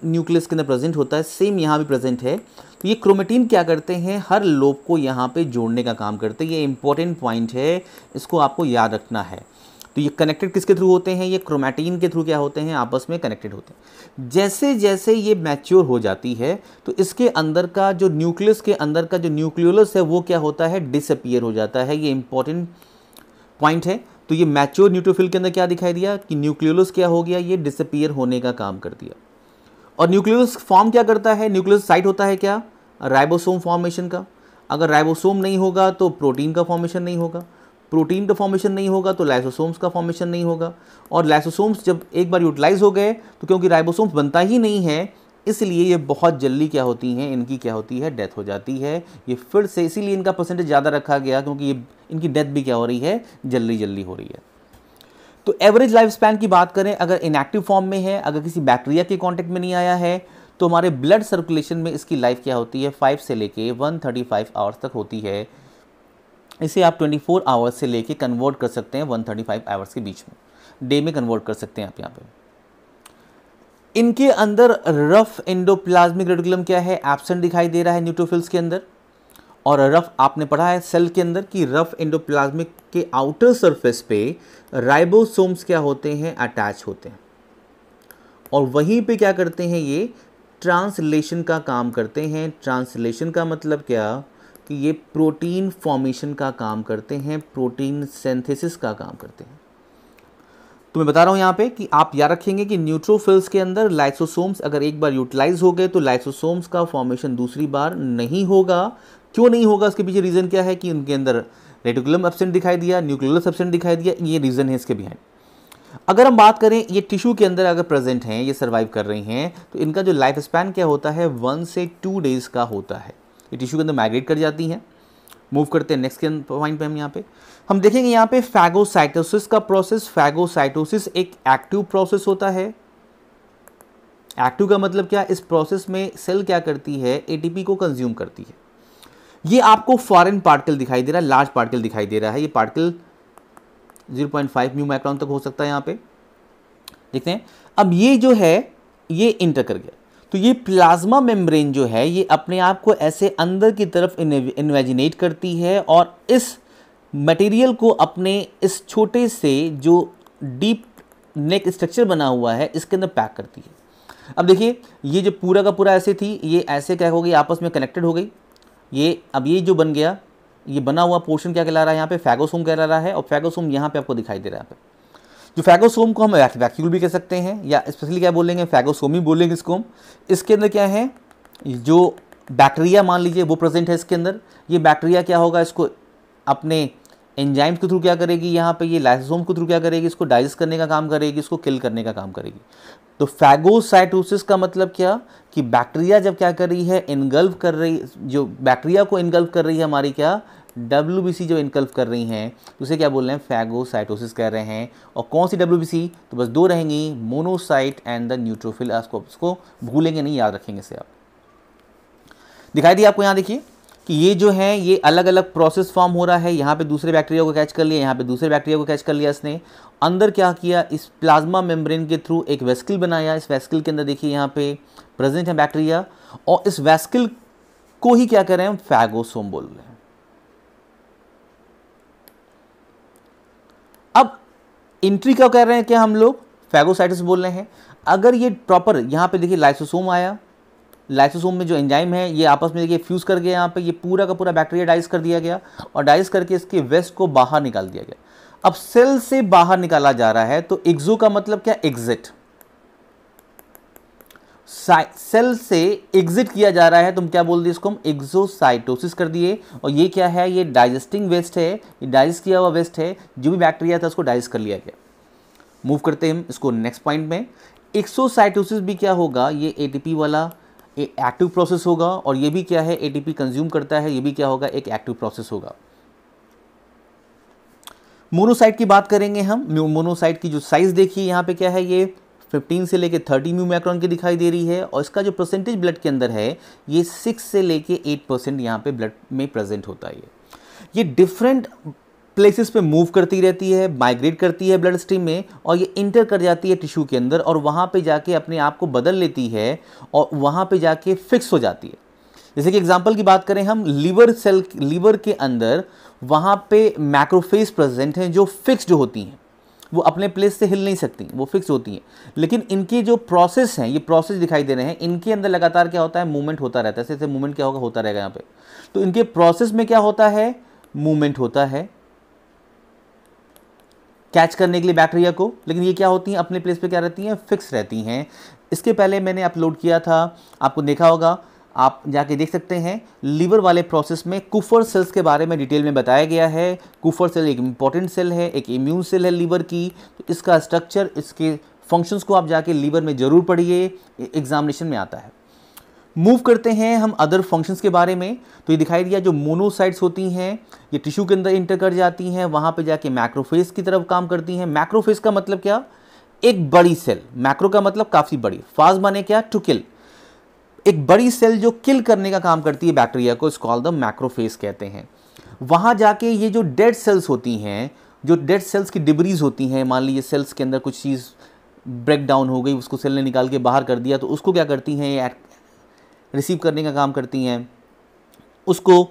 न्यूक्लियस के अंदर प्रेजेंट होता है सेम यहाँ भी प्रेजेंट है तो ये क्रोमेटीन क्या करते हैं हर लोब को यहाँ पे जोड़ने का काम करते हैं ये इंपॉर्टेंट पॉइंट है इसको आपको याद रखना है तो ये कनेक्टेड किसके थ्रू होते हैं ये क्रोमैटीन के थ्रू क्या होते हैं आपस में कनेक्टेड होते हैं जैसे जैसे ये मैच्योर हो जाती है तो इसके अंदर का जो न्यूक्लियस के अंदर का जो न्यूक्लियोलस है वो क्या होता है डिसअपियर हो जाता है ये इंपॉर्टेंट पॉइंट है तो ये मैच्योर न्यूट्रोफिल के अंदर क्या दिखाई दिया कि न्यूक्लियोलस क्या हो गया ये डिसअपियर होने का काम कर दिया और न्यूक्लियस फॉर्म क्या करता है न्यूक्लियस साइट होता है क्या राइबोसोम फॉर्मेशन का अगर राइबोसोम नहीं होगा तो प्रोटीन का फॉर्मेशन नहीं होगा प्रोटीन का फॉर्मेशन नहीं होगा तो लाइसोसोम्स का फॉर्मेशन नहीं होगा और लाइसोसोम्स जब एक बार यूटिलाइज हो गए तो क्योंकि राइबोसोम्स बनता ही नहीं है इसलिए ये बहुत जल्दी क्या होती हैं इनकी क्या होती है डेथ हो जाती है ये फिर से इसीलिए इनका परसेंटेज ज़्यादा रखा गया क्योंकि ये इनकी डेथ भी क्या हो रही है जल्दी जल्दी हो रही है तो एवरेज लाइफ स्पैन की बात करें अगर इनएक्टिव फॉर्म में है अगर किसी बैक्टीरिया के कॉन्टेक्ट में नहीं आया है तो हमारे ब्लड सर्कुलेशन में इसकी लाइफ क्या होती है फाइव से लेके वन थर्टी फाइव आवर्स तक होती है इसे आप 24 आवर्स से लेके कन्वर्ट कर सकते हैं 135 आवर्स के बीच में डे में कन्वर्ट कर सकते हैं आप यहाँ पे इनके अंदर रफ प्लाज्मिक रेडिकुलम क्या है एब्सेंट दिखाई दे रहा है न्यूट्रोफिल्स के अंदर और रफ आपने पढ़ा है सेल के अंदर कि रफ एंडोप्लाज्मिक के आउटर सरफेस पे राइबोसोम्स क्या होते हैं अटैच होते हैं और वहीं पे क्या करते हैं ये ट्रांसलेशन का काम करते हैं ट्रांसलेशन का मतलब क्या कि ये प्रोटीन फॉर्मेशन का काम करते हैं प्रोटीन सेंथेसिस का काम करते हैं तो मैं बता रहा हूँ यहाँ पे कि आप याद रखेंगे कि न्यूट्रोफिल्स के अंदर लाइसोसोम्स अगर एक बार यूटिलाइज हो गए तो लाइसोसोम्स का फॉर्मेशन दूसरी बार नहीं होगा क्यों नहीं होगा इसके पीछे रीज़न क्या है कि उनके अंदर रेडिकुलम एबसेंट दिखाई दिया न्यूक्लियस एबसेंट दिखाई दिया ये रीज़न है इसके बिहाइंड अगर हम बात करें ये टिश्यू के अंदर अगर प्रेजेंट हैं ये सर्वाइव कर रही हैं तो इनका जो लाइफ स्पैन क्या होता है वन से टू डेज़ का होता है ये टिश्यू के अंदर माइग्रेट कर जाती हैं मूव करते हैं नेक्स्ट के पॉइंट पे हम यहाँ पे हम देखेंगे यहाँ पे फैगोसाइटोसिस का प्रोसेस फैगोसाइटोसिस एक एक्टिव प्रोसेस होता है एक्टिव का मतलब क्या इस प्रोसेस में सेल क्या करती है एटीपी को कंज्यूम करती है ये आपको फॉरेन पार्टिकल दिखाई दे रहा है लार्ज पार्टिकल दिखाई दे रहा है ये पार्टिकल 0.5 पॉइंट न्यू माइक्रॉन तक हो सकता है यहाँ पे देखते हैं अब ये जो है ये इंटर कर गया तो ये प्लाज्मा मेम्ब्रेन जो है ये अपने आप को ऐसे अंदर की तरफ इन्वेजिनेट करती है और इस मटेरियल को अपने इस छोटे से जो डीप नेक स्ट्रक्चर बना हुआ है इसके अंदर पैक करती है अब देखिए ये जो पूरा का पूरा ऐसे थी ये ऐसे क्या हो गई आपस में कनेक्टेड हो गई ये अब ये जो बन गया ये बना हुआ पोर्शन क्या कहला रहा है यहाँ पे फैगोसोम कहला रहा है और फैगोसोम यहाँ पे आपको दिखाई दे रहा है यहाँ पर जो फैगोसोम को हम वैक्यूल भी कह सकते हैं या स्पेशली क्या बोलेंगे फैगोसोम ही बोलेंगे इसको हम इसके अंदर क्या है जो बैक्टीरिया मान लीजिए वो प्रेजेंट है इसके अंदर ये बैक्टीरिया क्या होगा इसको अपने एंजाइम के थ्रू क्या करेगी यहाँ पे ये लाइसोसोम के थ्रू क्या करेगी इसको डाइजेस्ट करने का काम करेगी इसको किल करने का काम करेगी तो फैगोसाइटोसिस का मतलब क्या कि बैक्टीरिया जब क्या कर रही है इनगल्व कर रही जो बैक्टीरिया को इनगल्व कर रही है हमारी क्या डब्ल्यू जब इनकल्फ कर रही हैं उसे क्या बोल रहे हैं फैगोसाइटोसिस कह रहे हैं और कौन सी डब्ल्यू तो बस दो रहेंगी मोनोसाइट एंड द न्यूट्रोफिल आपको उसको भूलेंगे नहीं याद रखेंगे इसे आप दिखाई दिए आपको यहाँ देखिए कि ये जो है ये अलग अलग प्रोसेस फॉर्म हो रहा है यहाँ पे दूसरे बैक्टीरिया को कैच कर लिया यहाँ पे दूसरे बैक्टीरिया को कैच कर लिया इसने अंदर क्या किया इस प्लाज्मा मेम्ब्रेन के थ्रू एक वेस्किल बनाया इस वेस्किल के अंदर देखिए यहाँ पे प्रेजेंट है बैक्टीरिया और इस वेस्किल को ही क्या कर रहे हैं फैगोसोम बोल रहे हैं इंट्री क्या कह रहे हैं क्या हम लोग फैगोसाइटिस बोल रहे हैं अगर ये प्रॉपर यहाँ पे देखिए लाइसोसोम आया लाइसोसोम में जो एंजाइम है ये आपस में देखिए फ्यूज़ करके यहाँ पे ये पूरा का पूरा बैक्टीरिया डाइस कर दिया गया और डाइस करके इसके वेस्ट को बाहर निकाल दिया गया अब सेल से बाहर निकाला जा रहा है तो एक्जो का मतलब क्या एग्जिट सेल से एग्जिट किया जा रहा है तुम क्या बोल दिए इसको हम एग्जोसाइटोसिस कर दिए और ये क्या है ये डाइजेस्टिंग वेस्ट है ये डाइजेस्ट किया हुआ वेस्ट है जो भी बैक्टीरिया था उसको डाइजेस्ट कर लिया गया मूव करते हैं हम इसको नेक्स्ट पॉइंट में एक्सोसाइटोसिस भी क्या होगा ये ए वाला एक्टिव प्रोसेस होगा और ये भी क्या है ए कंज्यूम करता है ये भी क्या होगा एक एक्टिव प्रोसेस होगा मोनोसाइट की बात करेंगे हम मोनोसाइट की जो साइज देखिए यहाँ पे क्या है ये फिफ्टीन से लेके थर्टी म्यू माइक्रॉन की दिखाई दे रही है और इसका जो परसेंटेज ब्लड के अंदर है ये सिक्स से लेके एट परसेंट यहाँ पर ब्लड में प्रेजेंट होता है ये डिफरेंट प्लेसेस पे मूव करती रहती है माइग्रेट करती है ब्लड स्ट्रीम में और ये इंटर कर जाती है टिश्यू के अंदर और वहाँ पे जाके अपने आप को बदल लेती है और वहाँ पे जाके फिक्स हो जाती है जैसे कि एग्जाम्पल की बात करें हम लीवर सेल लीवर के अंदर वहाँ पे मैक्रोफेज प्रेजेंट हैं जो फिक्स्ड होती हैं वो अपने प्लेस से हिल नहीं सकती वो फिक्स होती हैं लेकिन इनकी जो प्रोसेस हैं ये प्रोसेस दिखाई दे रहे हैं इनके अंदर लगातार क्या होता है मूवमेंट होता रहता है ऐसे मूवमेंट क्या होगा होता रहेगा यहाँ पे तो इनके प्रोसेस में क्या होता है मूवमेंट होता है कैच करने के लिए बैक्टीरिया को लेकिन ये क्या होती हैं अपने प्लेस पे क्या रहती हैं फिक्स रहती हैं इसके पहले मैंने अपलोड किया था आपको देखा होगा आप जाके देख सकते हैं लीवर वाले प्रोसेस में कुफर सेल्स के बारे में डिटेल में बताया गया है कुफर सेल एक इम्पॉर्टेंट सेल है एक इम्यून सेल है लीवर की तो इसका स्ट्रक्चर इसके फंक्शंस को आप जाके लीवर में ज़रूर पढ़िए एग्जामिनेशन में आता है मूव करते हैं हम अदर फंक्शंस के बारे में तो ये दिखाई दिया जो मोनोसाइट्स होती हैं ये टिश्यू के अंदर इंटर कर जाती हैं वहाँ पर जाके मैक्रोफेज की तरफ काम करती हैं मैक्रोफेज का मतलब क्या एक बड़ी सेल मैक्रो का मतलब काफ़ी बड़ी फास्ट माने क्या टुकिल एक बड़ी सेल जो किल करने का काम करती है बैक्टीरिया को इसकॉल द मैक्रोफेज कहते हैं वहाँ जाके ये जो डेड सेल्स होती हैं जो डेड सेल्स की डिब्रीज होती हैं मान लीजिए सेल्स के अंदर कुछ चीज़ ब्रेक डाउन हो गई उसको सेल ने निकाल के बाहर कर दिया तो उसको क्या करती हैं रिसीव करने का काम करती हैं उसको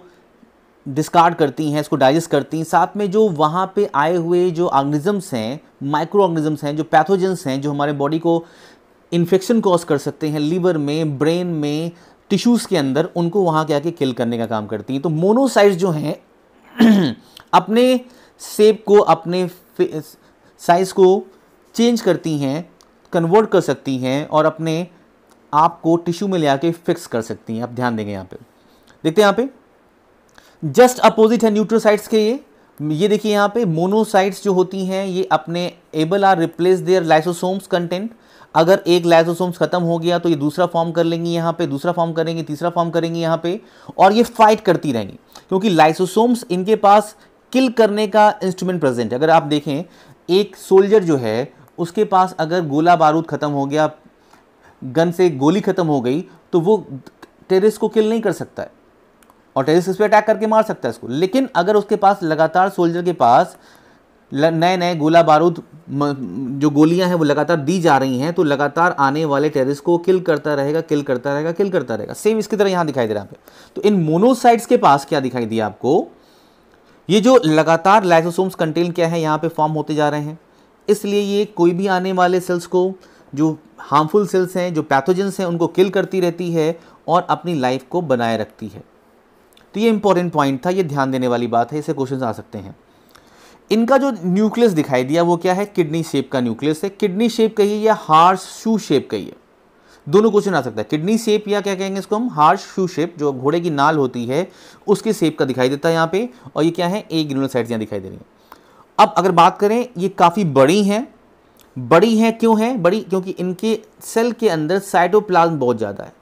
डिस्कार्ड करती हैं इसको डाइजेस्ट करती हैं साथ में जो वहाँ पे आए हुए जो ऑर्गनिजम्स हैं माइक्रो ऑर्गनिजम्स हैं जो पैथोजेंस हैं जो हमारे बॉडी को इन्फेक्शन कॉज कर सकते हैं लीवर में ब्रेन में टिश्यूज़ के अंदर उनको वहाँ के आके किल करने का काम करती हैं तो मोनोसाइट्स जो हैं *clears throat* अपने सेप को अपने साइज़ को चेंज करती हैं कन्वर्ट कर सकती हैं और अपने आप को टिश्यू में ले आके फिक्स कर सकती हैं आप ध्यान देंगे यहाँ पे देखते हैं यहाँ पे जस्ट अपोजिट है न्यूट्रोसाइट्स के ये ये देखिए यहाँ पे मोनोसाइट्स जो होती हैं ये अपने able are replace their lysosomes content अगर एक लाइसोसोम्स खत्म हो गया तो ये दूसरा फॉर्म कर लेंगी यहाँ पे दूसरा फॉर्म करेंगी तीसरा फॉर्म करेंगी यहाँ पे और ये फाइट करती रहेंगी क्योंकि लाइसोसोम्स इनके पास किल करने का इंस्ट्रूमेंट प्रेजेंट है अगर आप देखें एक सोल्जर जो है उसके पास अगर गोला बारूद ख़त्म हो गया गन से गोली ख़त्म हो गई तो वो टेरिस को किल नहीं कर सकता है और टेरिस इस पर अटैक करके मार सकता है इसको लेकिन अगर उसके पास लगातार सोल्जर के पास नए नए गोला बारूद जो गोलियां हैं वो लगातार दी जा रही हैं तो लगातार आने वाले टेररिस्ट को किल करता रहेगा किल करता रहेगा किल करता रहेगा सेम इसकी तरह यहां दिखाई दे रहा है तो इन मोनोसाइड्स के पास क्या दिखाई दिया आपको ये जो लगातार लाइसोसोम्स कंटेन क्या है यहाँ पे फॉर्म होते जा रहे हैं इसलिए ये कोई भी आने वाले सेल्स को जो हार्मफुल सेल्स हैं जो पैथोजेंस हैं उनको किल करती रहती है और अपनी लाइफ को बनाए रखती है तो ये इंपॉर्टेंट पॉइंट था ये ध्यान देने वाली बात है इसे क्वेश्चन आ सकते हैं इनका जो न्यूक्लियस दिखाई दिया वो क्या है किडनी शेप का न्यूक्लियस है किडनी शेप कहिए या हार्स शू शेप कहिए दोनों क्वेश्चन आ सकता है किडनी शेप या क्या कहेंगे इसको हम हार्स शू शेप जो घोड़े की नाल होती है उसके शेप का दिखाई देता है यहाँ पे और ये क्या है एक ग्रिनल साइड यहाँ दिखाई दे रही है अब अगर बात करें ये काफ़ी बड़ी हैं बड़ी हैं क्यों हैं बड़ी क्योंकि इनके सेल के अंदर साइटोप्लाज्म बहुत ज़्यादा है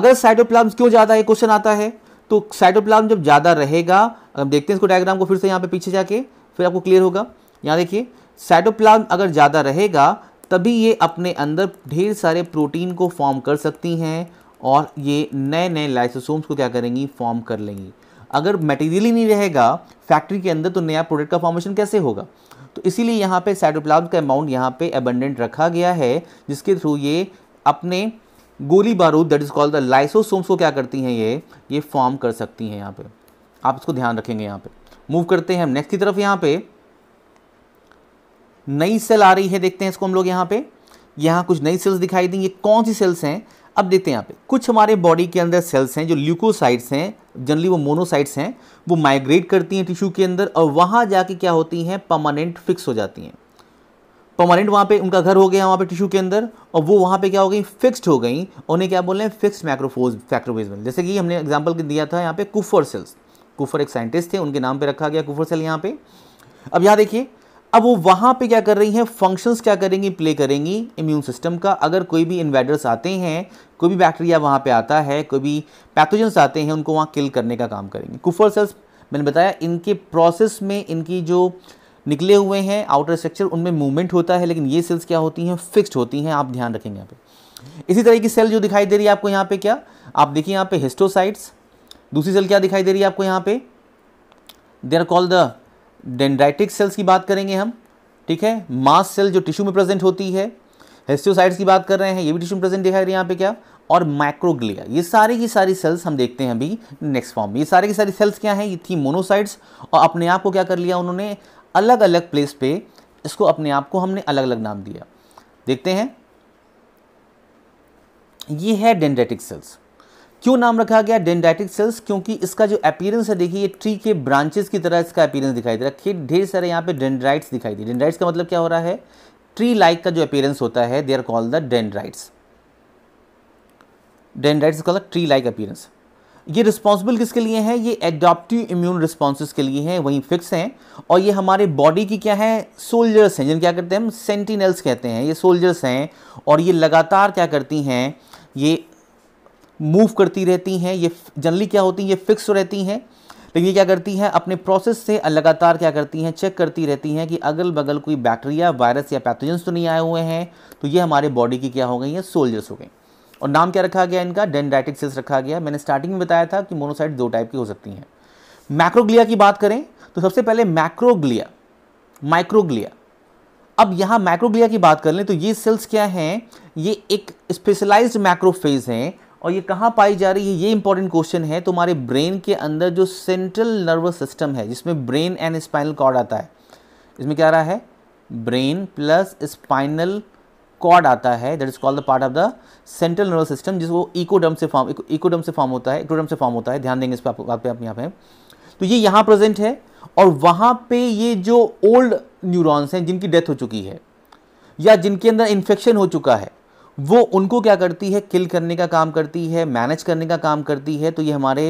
अगर साइटोप्लाज्म क्यों ज़्यादा है क्वेश्चन आता है तो साइटोप्लाज्म जब ज़्यादा रहेगा हम देखते हैं इसको डायग्राम को फिर से यहाँ पे पीछे जाके फिर आपको क्लियर होगा यहाँ देखिए साइटोप्लाज्म अगर ज़्यादा रहेगा तभी ये अपने अंदर ढेर सारे प्रोटीन को फॉर्म कर सकती हैं और ये नए नए लाइसोसोम्स को क्या करेंगी फॉर्म कर लेंगी अगर मटेरियल ही नहीं रहेगा फैक्ट्री के अंदर तो नया प्रोडक्ट का फॉर्मेशन कैसे होगा तो इसीलिए यहाँ पे साइटोप्लाज्म का अमाउंट यहाँ पे एबंडेंट रखा गया है जिसके थ्रू ये अपने गोली बारूद that is called the lysosomes को क्या करती हैं ये ये फॉर्म कर सकती हैं यहाँ पर आप इसको ध्यान रखेंगे यहाँ पर मूव करते हैं हम नेक्स्ट की तरफ यहाँ पे नई सेल आ रही है देखते हैं इसको हम लोग यहां पे यहां कुछ नई सेल्स दिखाई देंगे कौन सी सेल्स हैं अब देखते हैं यहां पे कुछ हमारे बॉडी के अंदर सेल्स हैं जो ल्यूकोसाइट्स हैं जनरली वो मोनोसाइट्स हैं वो माइग्रेट करती हैं टिश्यू के अंदर और वहां जाके क्या होती हैं परमानेंट फिक्स हो जाती हैं परमानेंट वहां पे उनका घर हो गया वहां पे टिश्यू के अंदर और वो वहां पे क्या हो गई फिक्स्ड हो गई उन्हें क्या बोल रहे हैं फिक्स्ड मैक्रोफोज फैक्ट्रोवेज जैसे कि हमने एग्जाम्पल दिया था यहाँ पे कुफर सेल्स कुफर एक साइंटिस्ट थे उनके नाम पर रखा गया कुफर सेल यहाँ पे अब यहाँ देखिए अब वो वहाँ पे क्या कर रही हैं फंक्शंस क्या करेंगी प्ले करेंगी इम्यून सिस्टम का अगर कोई भी इन्वेडर्स आते हैं कोई भी बैक्टीरिया वहाँ पे आता है कोई भी पैथोजेंस आते हैं उनको वहाँ किल करने का काम करेंगे कुफर सेल्स मैंने बताया इनके प्रोसेस में इनकी जो निकले हुए हैं आउटर स्ट्रक्चर उनमें मूवमेंट होता है लेकिन ये सेल्स क्या होती हैं फिक्स्ड होती हैं आप ध्यान रखेंगे यहाँ पर इसी तरह की सेल जो दिखाई दे रही है आपको यहाँ पर क्या आप देखिए यहाँ पर हिस्टोसाइट्स दूसरी सेल क्या दिखाई दे रही है आपको यहाँ पे they are called the dendritic cells की बात करेंगे हम ठीक है मास सेल जो टिश्यू में प्रेजेंट होती है हेस्टियोसाइड्स की बात कर रहे हैं ये भी टिश्यू में प्रेजेंट दिखाई रही है यहाँ पे क्या और माइक्रोग्लिया ये सारी की सारी सेल्स हम देखते हैं अभी नेक्स्ट फॉर्म में ये सारी की सारी सेल्स क्या हैं ये थी मोनोसाइड्स और अपने आप को क्या कर लिया उन्होंने अलग अलग प्लेस पे इसको अपने आप को हमने अलग अलग नाम दिया देखते हैं ये है डेंड्रेटिक सेल्स क्यों नाम रखा गया डेंडाइटिक सेल्स क्योंकि इसका जो अपीयरेंस है देखिए ये ट्री के ब्रांचेस की तरह इसका अपीयरेंस दिखाई दे रहा है ढेर सारे यहाँ पे डेंड्राइट्स दिखाई दे डेंड्राइट्स का मतलब क्या हो रहा है ट्री लाइक का जो अपीयरेंस होता है they are called the dendrites dendrites the tree like appearance ये रिस्पॉन्सिबल किसके लिए है ये एडॉप्टिव इम्यून रिस्पॉन्सेज के लिए हैं वहीं फिक्स हैं और ये हमारे बॉडी की क्या है सोल्जर्स हैं जिन क्या करते हैं हम सेंटिनल्स कहते हैं ये सोल्जर्स हैं और ये लगातार क्या करती हैं ये मूव करती रहती हैं ये जनरली क्या होती हैं ये फिक्स रहती हैं लेकिन ये क्या करती हैं अपने प्रोसेस से लगातार क्या करती हैं चेक करती रहती हैं कि अगल बगल कोई बैक्टीरिया वायरस या पैथोजेंस तो नहीं आए हुए हैं तो ये हमारे बॉडी की क्या हो गई हैं सोल्जर्स हो गई और नाम क्या रखा गया इनका डेंडाइटिक सेल्स रखा गया मैंने स्टार्टिंग में बताया था कि मोनोसाइट दो टाइप की हो सकती हैं मैक्रोग्लिया की बात करें तो सबसे पहले मैक्रोग्लिया माइक्रोग्लिया अब यहाँ माइक्रोग्लिया की बात कर लें तो ये सेल्स क्या हैं ये एक स्पेशलाइज्ड मैक्रोफेज हैं और ये कहाँ पाई जा रही है ये इंपॉर्टेंट क्वेश्चन है तुम्हारे ब्रेन के अंदर जो सेंट्रल नर्वस सिस्टम है जिसमें ब्रेन एंड स्पाइनल कॉर्ड आता है इसमें क्या रहा है ब्रेन प्लस स्पाइनल कॉर्ड आता है that is called the part of the central nervous system जिसको इकोडम से फॉर्म इकोडम से फॉर्म होता है इकोडम से फॉर्म होता है ध्यान देंगे इस बात पर आप यहाँ पे तो ये यहाँ प्रेजेंट है और वहाँ पे ये जो ओल्ड न्यूरॉन्स हैं जिनकी डेथ हो चुकी है या जिनके अंदर इन्फेक्शन हो चुका है वो उनको क्या करती है किल करने का काम करती है मैनेज करने का काम करती है तो ये हमारे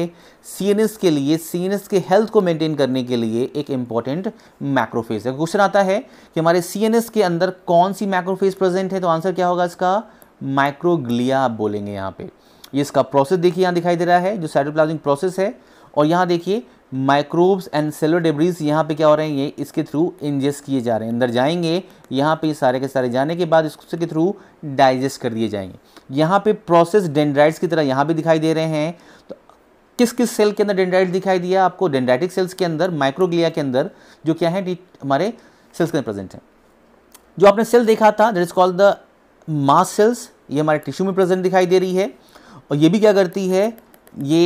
सी के लिए सी के हेल्थ को मेंटेन करने के लिए एक इंपॉर्टेंट मैक्रोफेज है क्वेश्चन आता है कि हमारे सी के अंदर कौन सी मैक्रोफेज प्रेजेंट है तो आंसर क्या होगा इसका माइक्रोग्लिया आप बोलेंगे यहाँ पे ये इसका प्रोसेस देखिए यहाँ दिखाई दे रहा है जो साइटोप्लाज्मिक प्रोसेस है और यहाँ देखिए माइक्रोब्स एंड सेलो डिब्रीज यहाँ पे क्या हो रहे हैं ये इसके थ्रू इंजेस्ट किए जा रहे हैं अंदर जाएंगे यहाँ पे सारे के सारे जाने के बाद इसके थ्रू डाइजेस्ट कर दिए जाएंगे यहाँ पे प्रोसेस डेंड्राइट्स की तरह यहाँ भी दिखाई दे रहे हैं तो किस किस सेल के अंदर डेंड्राइट दिखाई दिया आपको डेंड्राइटिक सेल्स के अंदर माइक्रोग्लिया के अंदर जो क्या है हमारे सेल्स के अंदर प्रेजेंट है जो आपने सेल देखा था that is called the mast cells ये हमारे टिश्यू में प्रेजेंट दिखाई दे रही है और ये भी क्या करती है ये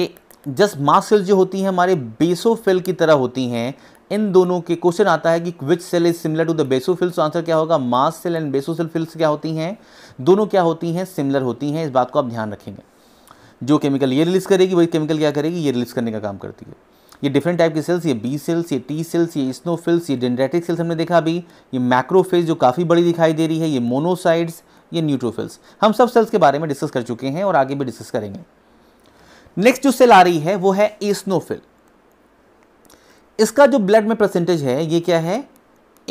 जस्ट मास सेल जो होती हैं हमारे बेसोफिल की तरह होती हैं इन दोनों के क्वेश्चन आता है कि which cell is similar to the basophils तो आंसर क्या होगा मास सेल एंड बेसोसेल फिल्स क्या होती हैं दोनों क्या होती हैं सिमिलर होती हैं इस बात को आप ध्यान रखेंगे जो केमिकल ये रिलीज करेगी वही केमिकल क्या करेगी ये रिलीज करने का काम करती है ये डिफरेंट टाइप की सेल्स ये बी सेल्स ये टी सेल्स ये स्नोफिल्स ये डेंड्रेटिक सेल्स हमने देखा अभी ये मैक्रोफेज जो काफ़ी बड़ी दिखाई दे रही है ये मोनोसाइड्स ये न्यूट्रोफिल्स हम सब सेल्स के बारे में डिस्कस कर चुके हैं और आगे भी डिस्कस करेंगे नेक्स्ट जो सेल आ रही है वो है एस्नोफिल इसका जो ब्लड में परसेंटेज है ये क्या है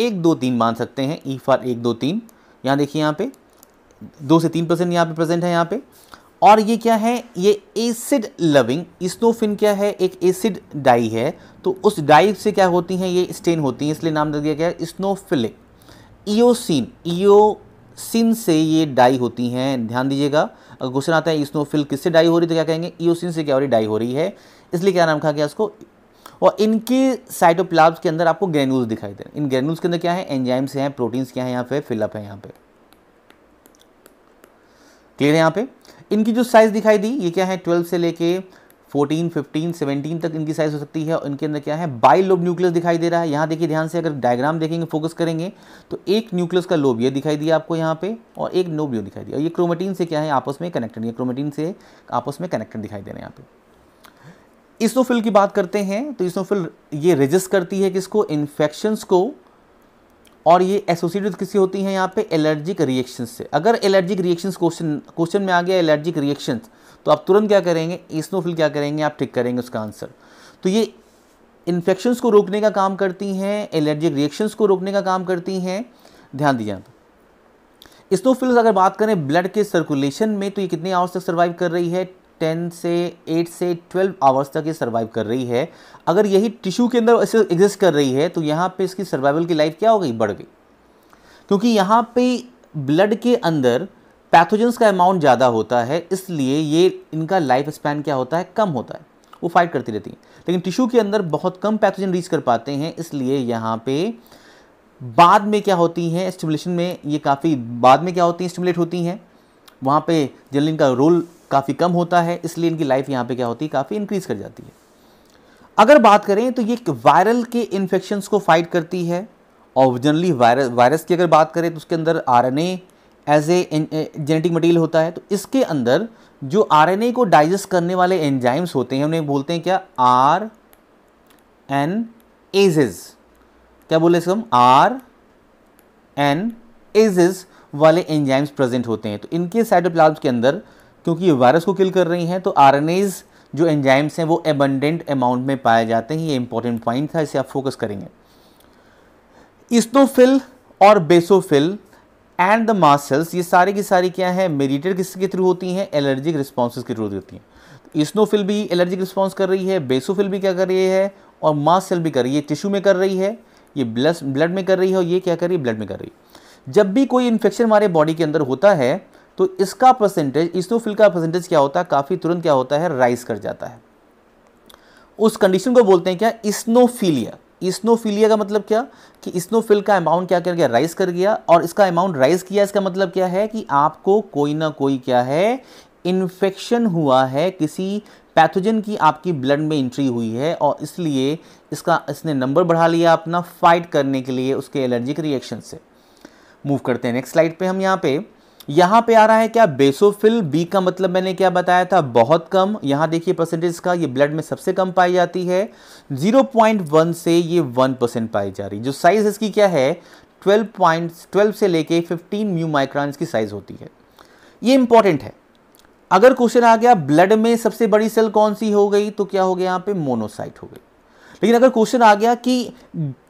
एक दो तीन मान सकते हैं ई e फॉर एक दो तीन यहाँ देखिए यहाँ पे दो से तीन परसेंट यहाँ पे प्रेजेंट है यहाँ पे और ये क्या है ये एसिड लविंग स्नोफिन क्या है एक एसिड डाई है तो उस डाई से क्या होती हैं ये स्टेन होती हैं इसलिए नाम दे दिया गया है ईओसिन ईओसिन से ये डाई होती हैं ध्यान दीजिएगा क्वेश्चन आता है स्नोफिल किससे डाई हो रही तो क्या कहेंगे ईओसिन से क्या हो रही डाई हो रही है इसलिए क्या नाम कहा गया उसको और इनकी साइटोप्लाज्म के अंदर आपको ग्रेनुल्स दिखाई दे इन ग्रेनुल्स के अंदर क्या है एंजाइम्स हैं प्रोटीन्स क्या है यहाँ पे फिलअप है यहाँ पे क्लियर है यहाँ पे इनकी जो साइज दिखाई दी ये क्या है ट्वेल्व से लेके फोर्टीन फिफ्टीन सेवनटीन तक इनकी साइज हो सकती है और इनके अंदर क्या है बाई लोब न्यूक्लियस दिखाई दे रहा है यहाँ देखिए ध्यान से अगर डायग्राम देखेंगे फोकस करेंगे तो एक न्यूक्लियस का लोब ये दिखाई दिया आपको यहाँ पे और एक नोब ये दिखाई दिया और ये क्रोमेटीन से क्या है आपस में कनेक्टेड ये क्रोमेटीन से आपस में कनेक्टेड दिखाई दे रहे हैं यहाँ पे इसनोफिल की बात करते हैं तो इसनोफिल ये रजिस्ट करती है किसको इन्फेक्शंस को और ये एसोसिएटेड किसी होती हैं यहाँ पे एलर्जिक रिएक्शंस से अगर एलर्जिक रिएक्शंस क्वेश्चन क्वेश्चन में आ गया एलर्जिक रिएक्शंस तो आप तुरंत क्या करेंगे ईस्नोफिल क्या करेंगे आप टिक करेंगे उसका आंसर तो ये इन्फेक्शंस को रोकने का काम करती हैं एलर्जिक रिएक्शंस को रोकने का काम करती हैं ध्यान दीजिए आप स्नोफिल्स अगर बात करें ब्लड के सर्कुलेशन में तो ये कितने आवर्स तक सर्वाइव कर रही है टेन से एट से ट्वेल्व आवर्स तक ये सर्वाइव कर रही है अगर यही टिश्यू के अंदर एग्जिस्ट कर रही है तो यहाँ पे इसकी सर्वाइवल की लाइफ क्या हो गई बढ़ गई क्योंकि यहाँ पे ब्लड के अंदर पैथोजेंस का अमाउंट ज़्यादा होता है इसलिए ये इनका लाइफ स्पैन क्या होता है कम होता है वो फाइट करती रहती हैं लेकिन टिश्यू के अंदर बहुत कम पैथोजन रीच कर पाते हैं इसलिए यहाँ पे बाद में क्या होती हैं स्टिमुलेशन में ये काफ़ी बाद में क्या होती हैं स्टिमुलेट होती हैं वहाँ पे जनरली इनका रोल काफ़ी कम होता है इसलिए इनकी लाइफ यहाँ पे क्या होती है काफ़ी इंक्रीज़ कर जाती है अगर बात करें तो ये वायरल के इन्फेक्शन्स को फाइट करती है और जनरली वायरस वायरस की अगर बात करें तो उसके अंदर R N A genetic material होता है तो इसके अंदर जो आरएनए को डाइजेस्ट करने वाले एंजाइम्स होते हैं उन्हें बोलते हैं क्या आर एन एजेज क्या बोले इसको हम आर एन एजेस वाले एंजाइम्स प्रेजेंट होते हैं तो इनके साइटोप्लाज्म के अंदर क्योंकि ये वायरस को किल कर रही हैं तो आर जो एंजाइम्स हैं वो एबंडेंट अमाउंट में पाए जाते हैं ये इंपॉर्टेंट पॉइंट था इसे आप फोकस करेंगे इस्टोफिल और basophil and the mast cells ये सारे की सारी क्या है मेरिटेड किसके थ्रू होती हैं एलर्जिक रिस्पॉन्स के थ्रू होती हैं स्नोफिल भी एलर्जिक रिस्पॉन्स कर रही है बेसोफिल भी क्या कर रही है और मास सेल भी कर रही है टिश्यू में कर रही है ये ब्लस ब्लड में कर रही है और ये क्या कर रही है ब्लड में कर रही है जब भी कोई इन्फेक्शन हमारे बॉडी के अंदर होता है तो इसका परसेंटेज स्नोफिल का परसेंटेज क्या होता है काफ़ी तुरंत क्या होता है राइज कर जाता है उस कंडीशन को बोलते हैं क्या इस्नोफीलिया स्नोफिलिया का मतलब क्या कि स्नोफिल का अमाउंट क्या कर गया राइज कर गया और इसका अमाउंट राइज किया इसका मतलब क्या है कि आपको कोई ना कोई क्या है इन्फेक्शन हुआ है किसी पैथोजन की आपकी ब्लड में इंट्री हुई है और इसलिए इसका इसने नंबर बढ़ा लिया अपना फाइट करने के लिए उसके एलर्जिक रिएक्शन से मूव करते हैं नेक्स्ट स्लाइड पे हम यहाँ पे यहां पे आ रहा है क्या बेसोफिल बी का मतलब मैंने क्या बताया था बहुत कम यहां देखिए परसेंटेज का ये ब्लड में सबसे कम पाई जाती है 0.1 से ये 1 परसेंट पाई जा रही जो साइज़ इसकी क्या है 12 पॉइंट 12 से लेके 15 म्यू माइक्रॉन की साइज़ होती है ये इंपॉर्टेंट है अगर क्वेश्चन आ गया ब्लड में सबसे बड़ी सेल कौन सी हो गई तो क्या हो गया यहां पर मोनोसाइट हो गई लेकिन अगर क्वेश्चन आ गया कि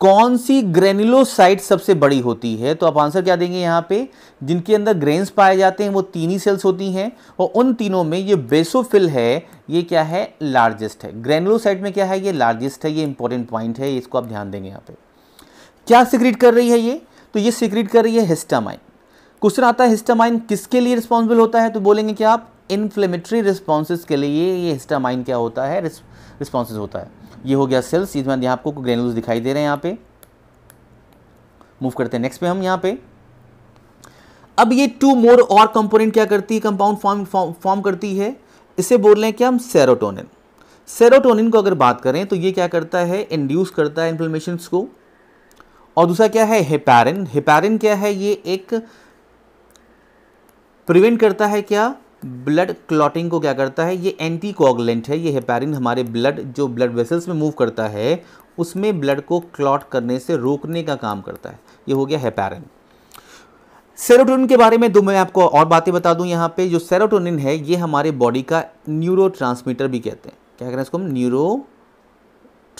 कौन सी ग्रेनुलोसाइट सबसे बड़ी होती है तो आप आंसर क्या देंगे यहाँ पे जिनके अंदर ग्रेन्स पाए जाते हैं वो तीन ही सेल्स होती हैं और उन तीनों में ये बेसोफिल है ये क्या है लार्जेस्ट है ग्रेनुलोसाइट में क्या है ये लार्जेस्ट है ये इंपॉर्टेंट पॉइंट है इसको आप ध्यान देंगे यहाँ पे क्या सिक्रीट कर रही है ये तो ये सिक्रीट कर रही है हिस्टामाइन क्वेश्चन आता है हिस्टामाइन किसके लिए रिस्पॉन्सिबल होता है तो बोलेंगे क्या आप इन्फ्लेमेटरी रिस्पॉन्सेज के लिए ये हिस्टामाइन क्या होता है रिस्पॉन्सेज होता है ये हो गया सेल्स इसमें यहाँ आपको ग्रेनुल्स दिखाई दे रहे हैं यहाँ पे मूव करते हैं नेक्स्ट पे हम यहाँ पे अब ये टू मोर और कंपोनेंट क्या करती है कंपाउंड फॉर्म फॉर्म करती है इसे बोल रहे हैं क्या हम सेरोटोनिन सेरोटोनिन को अगर बात करें तो ये क्या करता है इंड्यूस करता है इन्फ्लेमेशन को और दूसरा क्या है हेपैरिन हेपैरिन क्या है ये एक प्रिवेंट करता है क्या ब्लड क्लॉटिंग को क्या करता है ये एंटी कोगलेंट है ये हेपैरिन हमारे ब्लड जो ब्लड वेसल्स में मूव करता है उसमें ब्लड को क्लॉट करने से रोकने का काम करता है ये हो गया हेपैरिन सेरोटोनिन के बारे में दो मैं आपको और बातें बता दूं यहाँ पे जो सेरोटोनिन है ये हमारे बॉडी का न्यूरो भी कहते हैं क्या कह रहे हैं इसको हम न्यूरो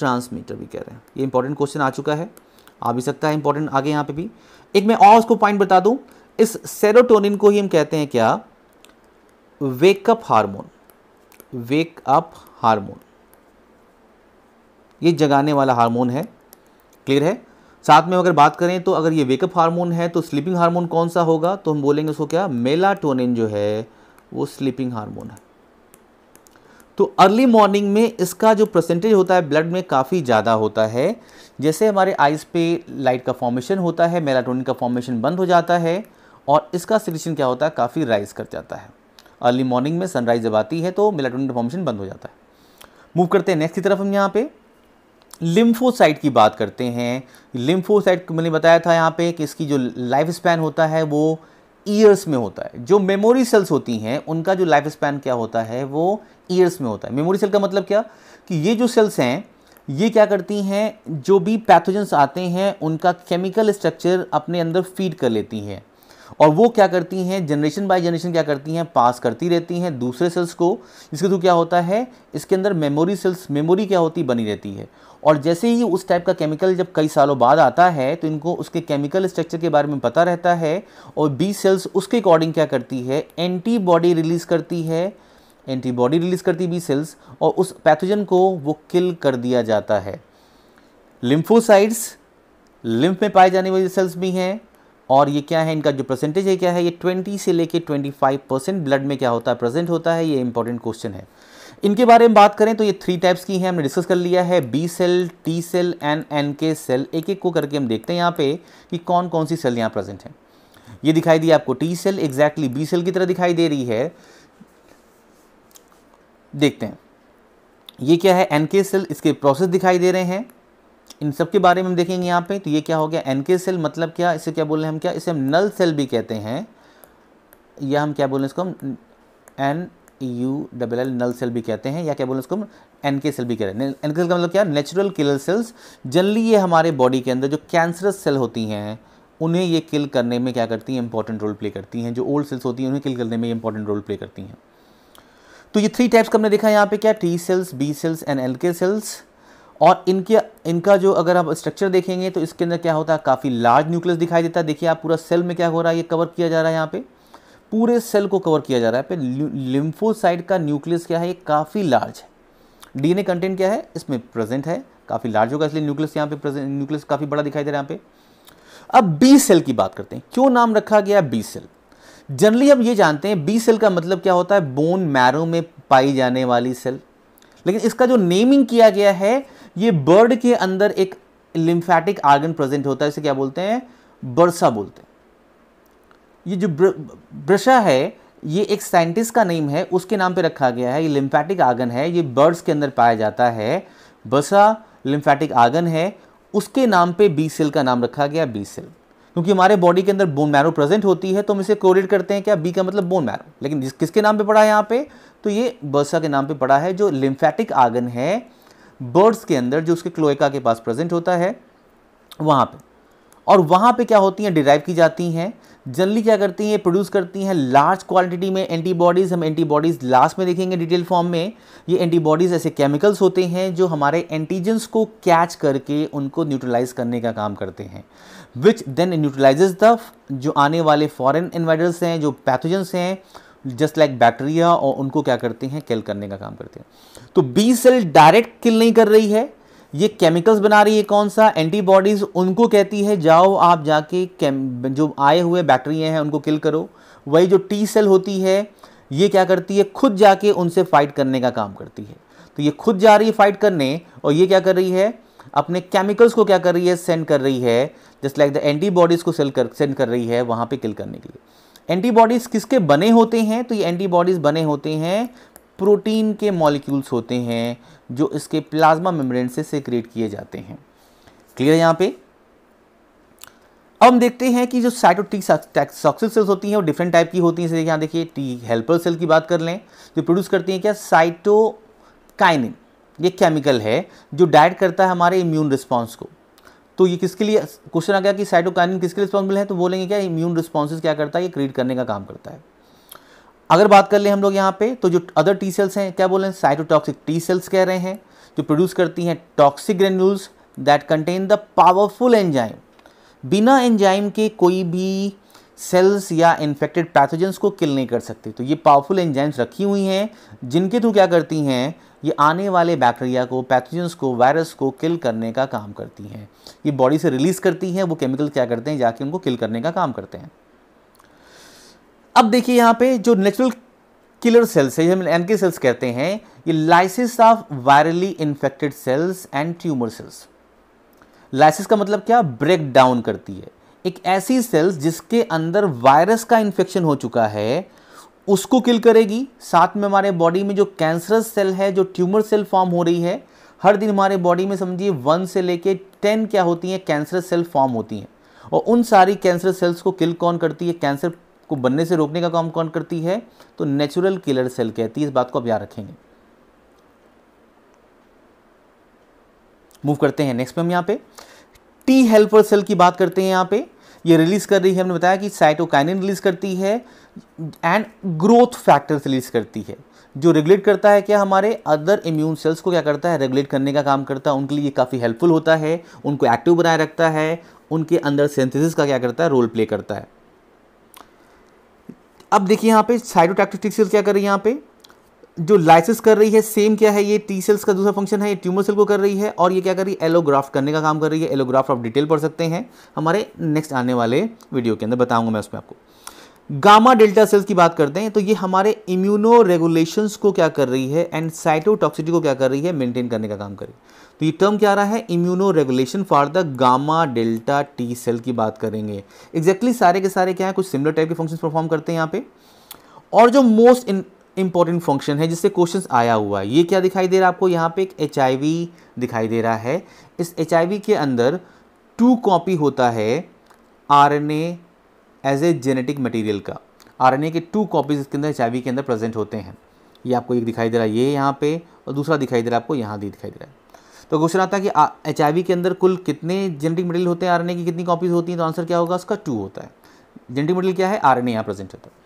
भी कह रहे हैं ये इंपॉर्टेंट क्वेश्चन आ चुका है आ भी सकता है इंपॉर्टेंट आगे यहाँ पे भी एक मैं और उसको पॉइंट बता दूँ इस सेरोटोनिन को ही हम कहते हैं क्या wake up hormone wake up hormone ये जगाने वाला हार्मोन है क्लियर है साथ में अगर बात करें तो अगर ये वेकअप हार्मोन है तो स्लीपिंग हार्मोन कौन सा होगा तो हम बोलेंगे उसको क्या मेलाटोनिन जो है वो स्लीपिंग हार्मोन है तो अर्ली मॉर्निंग में इसका जो परसेंटेज होता है ब्लड में काफ़ी ज़्यादा होता है जैसे हमारे आइज़ पे लाइट का फॉर्मेशन होता है मेलाटोनिन का फॉर्मेशन बंद हो जाता है और इसका सिलेशन क्या होता है काफ़ी राइज कर जाता है अर्ली मॉर्निंग में सनराइज जब आती है तो मिलाटोनिन फॉर्मेशन बंद हो जाता है मूव करते हैं नेक्स्ट की तरफ हम यहाँ पे लिम्फोसाइट की बात करते हैं लिम्फोसाइट मैंने बताया था यहाँ पे कि इसकी जो लाइफ स्पैन होता है वो ईयर्स में होता है जो मेमोरी सेल्स होती हैं उनका जो लाइफ स्पैन क्या होता है वो ईयर्स में होता है मेमोरी सेल का मतलब क्या कि ये जो सेल्स हैं ये क्या करती हैं जो भी पैथोजेंस आते हैं उनका केमिकल स्ट्रक्चर अपने अंदर फीड कर लेती हैं और वो क्या करती हैं जनरेशन बाय जनरेशन क्या करती हैं पास करती रहती हैं दूसरे सेल्स को इसके थ्रू क्या होता है इसके अंदर मेमोरी सेल्स मेमोरी क्या होती बनी रहती है और जैसे ही उस टाइप का केमिकल जब कई सालों बाद आता है तो इनको उसके केमिकल स्ट्रक्चर के बारे में पता रहता है और बी सेल्स उसके अकॉर्डिंग क्या करती है एंटीबॉडी रिलीज़ करती है एंटीबॉडी रिलीज़ करती बी सेल्स और उस पैथोजन को वो किल कर दिया जाता है लिम्फोसाइड्स लिम्फ में पाए जाने वाली सेल्स भी हैं और ये क्या है इनका जो परसेंटेज है क्या है ये 20 से लेके 25 परसेंट ब्लड में क्या होता है प्रेजेंट होता है ये इंपॉर्टेंट क्वेश्चन है इनके बारे में बात करें तो ये थ्री टाइप्स की हैं हमने डिस्कस कर लिया है B cell T cell and N K cell एक एक को करके हम देखते हैं यहाँ पे कि कौन कौन सी सेल यहाँ प्रेजेंट है ये दिखाई दी आपको T cell exactly B cell की तरह दिखाई दे रही है देखते हैं ये क्या है एन के सेल इसके प्रोसेस दिखाई दे रहे हैं इन सब के बारे में हम देखेंगे यहाँ पे तो ये क्या हो गया एनके सेल मतलब क्या इसे क्या बोल रहे हैं हम क्या इसे हम नल सेल भी कहते हैं या हम क्या बोल रहे हैं इसको हम N U double L null cell भी कहते हैं या क्या बोलें इसको हम एन के सेल भी कहते हैं एन के सेल का मतलब क्या नेचुरल किलर सेल्स जनरली ये हमारे बॉडी के अंदर जो कैंसरस सेल होती हैं उन्हें ये किल करने में क्या करती हैं इंपॉर्टेंट रोल प्ले करती हैं जो ओल्ड सेल्स होती हैं उन्हें किल करने में इंपॉर्टेंट रोल प्ले करती हैं तो ये थ्री टाइप्स का हमने देखा यहाँ पे क्या T cells B cells and L K cells और इनके इनका जो अगर आप स्ट्रक्चर देखेंगे तो इसके अंदर क्या होता है काफ़ी लार्ज न्यूक्लियस दिखाई देता है देखिए आप पूरा सेल में क्या हो रहा है ये कवर किया जा रहा है यहाँ पे पूरे सेल को कवर किया जा रहा है पे लिम्फोसाइड का न्यूक्लियस क्या है ये काफ़ी लार्ज है डीएनए कंटेंट क्या है इसमें प्रेजेंट है काफ़ी लार्ज होगा इसलिए न्यूक्लियस यहाँ पे प्रेजेंट न्यूक्लियस काफ़ी बड़ा दिखाई दे रहा है यहाँ पे अब बी सेल की बात करते हैं क्यों नाम रखा गया बी सेल जनरली हम ये जानते हैं बी सेल का मतलब क्या होता है बोन मैरो में पाई जाने वाली सेल लेकिन इसका जो नेमिंग किया गया है ये बर्ड के अंदर एक लिम्फेटिक आर्गन प्रेजेंट होता है इसे क्या बोलते हैं बर्सा बोलते हैं ये जो ब्रशा है ये एक साइंटिस्ट का नेम है उसके नाम पे रखा गया है ये लिम्फैटिक आर्गन है ये बर्ड्स के अंदर पाया जाता है बसा लिम्फेटिक आर्गन है उसके नाम पे बी सेल का नाम रखा गया बी सेल क्योंकि हमारे बॉडी के अंदर बोन मैरो प्रेजेंट होती है तो हम इसे कोरिलेट करते हैं क्या बी का मतलब बोन मैरो लेकिन किसके नाम पे पड़ा है यहाँ पे तो ये बसा के नाम पे पड़ा है जो लिम्फैटिक आगन है बर्ड्स के अंदर जो उसके क्लोएका के पास प्रेजेंट होता है वहाँ पे और वहाँ पे क्या होती हैं डिराइव की जाती हैं जनरली क्या करती हैं प्रोड्यूस करती हैं लार्ज क्वांटिटी में एंटीबॉडीज़ हम एंटीबॉडीज़ लास्ट में देखेंगे डिटेल फॉर्म में ये एंटीबॉडीज़ ऐसे केमिकल्स होते हैं जो हमारे एंटीजेंस को कैच करके उनको न्यूट्रलाइज करने का काम करते हैं विच देन न्यूट्रलाइज द जो आने वाले फॉरन इन्वाइडर्स हैं जो पैथोजेंस हैं जस्ट लाइक बैक्टीरिया और उनको क्या करते हैं किल करने का काम करते हैं तो बी सेल डायरेक्ट किल नहीं कर रही है ये केमिकल्स बना रही है कौन सा एंटीबॉडीज़ उनको कहती है जाओ आप जाके जो आए हुए बैक्टीरिया हैं उनको किल करो वही जो टी सेल होती है ये क्या करती है खुद जाके उनसे फाइट करने का काम करती है तो ये खुद जा रही है फाइट करने और ये क्या कर रही है अपने केमिकल्स को क्या कर रही है सेंड कर रही है जस्ट लाइक द एंटीबॉडीज़ को सेल कर सेंड कर रही है वहाँ पे किल करने के लिए एंटीबॉडीज़ किसके बने होते हैं तो ये एंटीबॉडीज़ बने होते हैं प्रोटीन के मॉलिक्यूल्स होते हैं जो इसके प्लाज्मा मेम्ब्रेन से सेक्रेट किए जाते हैं क्लियर है यहाँ पे अब हम देखते हैं कि जो साइटोटिक सक्सेस सेल्स होती हैं वो डिफरेंट टाइप की होती हैं जैसे यहाँ देखिए टी हेल्पर सेल की बात कर लें जो प्रोड्यूस करती हैं क्या साइटोकाइनिन ये केमिकल है जो डाइट करता है हमारे इम्यून रिस्पॉन्स को तो ये किसके लिए क्वेश्चन आ गया कि साइटोकाइनिन किसके लिए रिस्पॉन्सिबल है तो बोलेंगे क्या इम्यून रिस्पॉन्सेज क्या करता है ये क्रिएट करने का काम करता है अगर बात कर ले हम लोग यहाँ पे तो जो अदर टी सेल्स हैं क्या बोल रहे हैं साइटोटॉक्सिक टी सेल्स कह रहे हैं जो प्रोड्यूस करती हैं toxic granules that contain the powerful enzyme बिना एंजाइम के कोई भी सेल्स या इन्फेक्टेड पैथोजेंस को किल नहीं कर सकते तो ये पावरफुल एंजाइम्स रखी हुई हैं जिनके थ्रू क्या करती हैं ये आने वाले बैक्टीरिया को पैथोजेंस को वायरस को किल करने का काम करती हैं ये बॉडी से रिलीज़ करती हैं वो केमिकल क्या करते हैं जाके उनको किल करने का काम करते हैं अब देखिए यहाँ पे जो नेचुरल किलर सेल्स है हम एनके सेल्स कहते हैं ये lysis of virally infected cells and tumour cells lysis का मतलब क्या ब्रेक डाउन करती है एक ऐसी सेल्स जिसके अंदर वायरस का इन्फेक्शन हो चुका है उसको किल करेगी साथ में हमारे बॉडी में जो कैंसरस सेल है जो ट्यूमर सेल फॉर्म हो रही है हर दिन हमारे बॉडी में समझिए वन से लेके टेन क्या होती हैं कैंसरस सेल फॉर्म होती हैं और उन सारी कैंसर सेल्स को किल कौन करती है कैंसर को बनने से रोकने का काम कौन करती है तो नेचुरल किलर सेल कहती है इस बात को आप याद रखेंगे मूव करते हैं नेक्स्ट में हम यहाँ पे टी हेल्पर सेल की बात करते हैं यहाँ पे ये रिलीज़ कर रही है हमने बताया कि साइटोकाइनिन रिलीज़ करती है एंड ग्रोथ फैक्टर्स रिलीज़ करती है जो रेगुलेट करता है क्या हमारे अदर इम्यून सेल्स को क्या करता है रेगुलेट करने का काम करता है उनके लिए काफ़ी हेल्पफुल होता है उनको एक्टिव बनाए रखता है उनके अंदर सेंथेसिस का क्या करता है रोल प्ले करता है अब देखिए यहाँ पे साइटोटैक्टिक सेल्स क्या कर रही है यहाँ पे जो लाइसिस कर रही है सेम क्या है ये टी सेल्स का दूसरा फंक्शन है ये ट्यूमर सेल को कर रही है और ये क्या कर रही है एलोग्राफ्ट करने का काम कर रही है एलोग्राफ्ट आप डिटेल पढ़ सकते हैं हमारे नेक्स्ट आने वाले वीडियो के अंदर बताऊंगा मैं उसमें आपको गामा डेल्टा सेल्स की बात करते हैं तो ये हमारे इम्यूनो रेगुलेशंस को क्या कर रही है एंड साइटोटॉक्सिटी को क्या कर रही है मेंटेन करने का काम कर रही है तो ये टर्म क्या रहा है immunoregulation for the gamma delta T cell की बात करेंगे एग्जैक्टली exactly सारे के सारे क्या है कुछ सिमिलर टाइप के फंक्शन परफॉर्म करते हैं यहाँ पे और जो मोस्ट इंपॉर्टेंट फंक्शन है जिससे क्वेश्चन आया हुआ है ये क्या दिखाई दे रहा है आपको यहाँ पे एक एच दिखाई दे रहा है इस एच के अंदर टू कॉपी होता है R N A genetic material का आर के टू कॉपीज इसके अंदर एच के अंदर प्रेजेंट होते हैं ये आपको एक दिखाई दे रहा है ये यहाँ पे और दूसरा दिखाई दे रहा है आपको यहाँ भी दिखाई दे रहा है तो क्वेश्चन आता है कि एच के अंदर कुल कितने जेनेटिक मटेरियल होते हैं आर की कितनी कॉपीज होती हैं तो आंसर क्या होगा उसका टू होता है जेनेटिक मटेरियल क्या है आर यहाँ प्रेजेंट होता है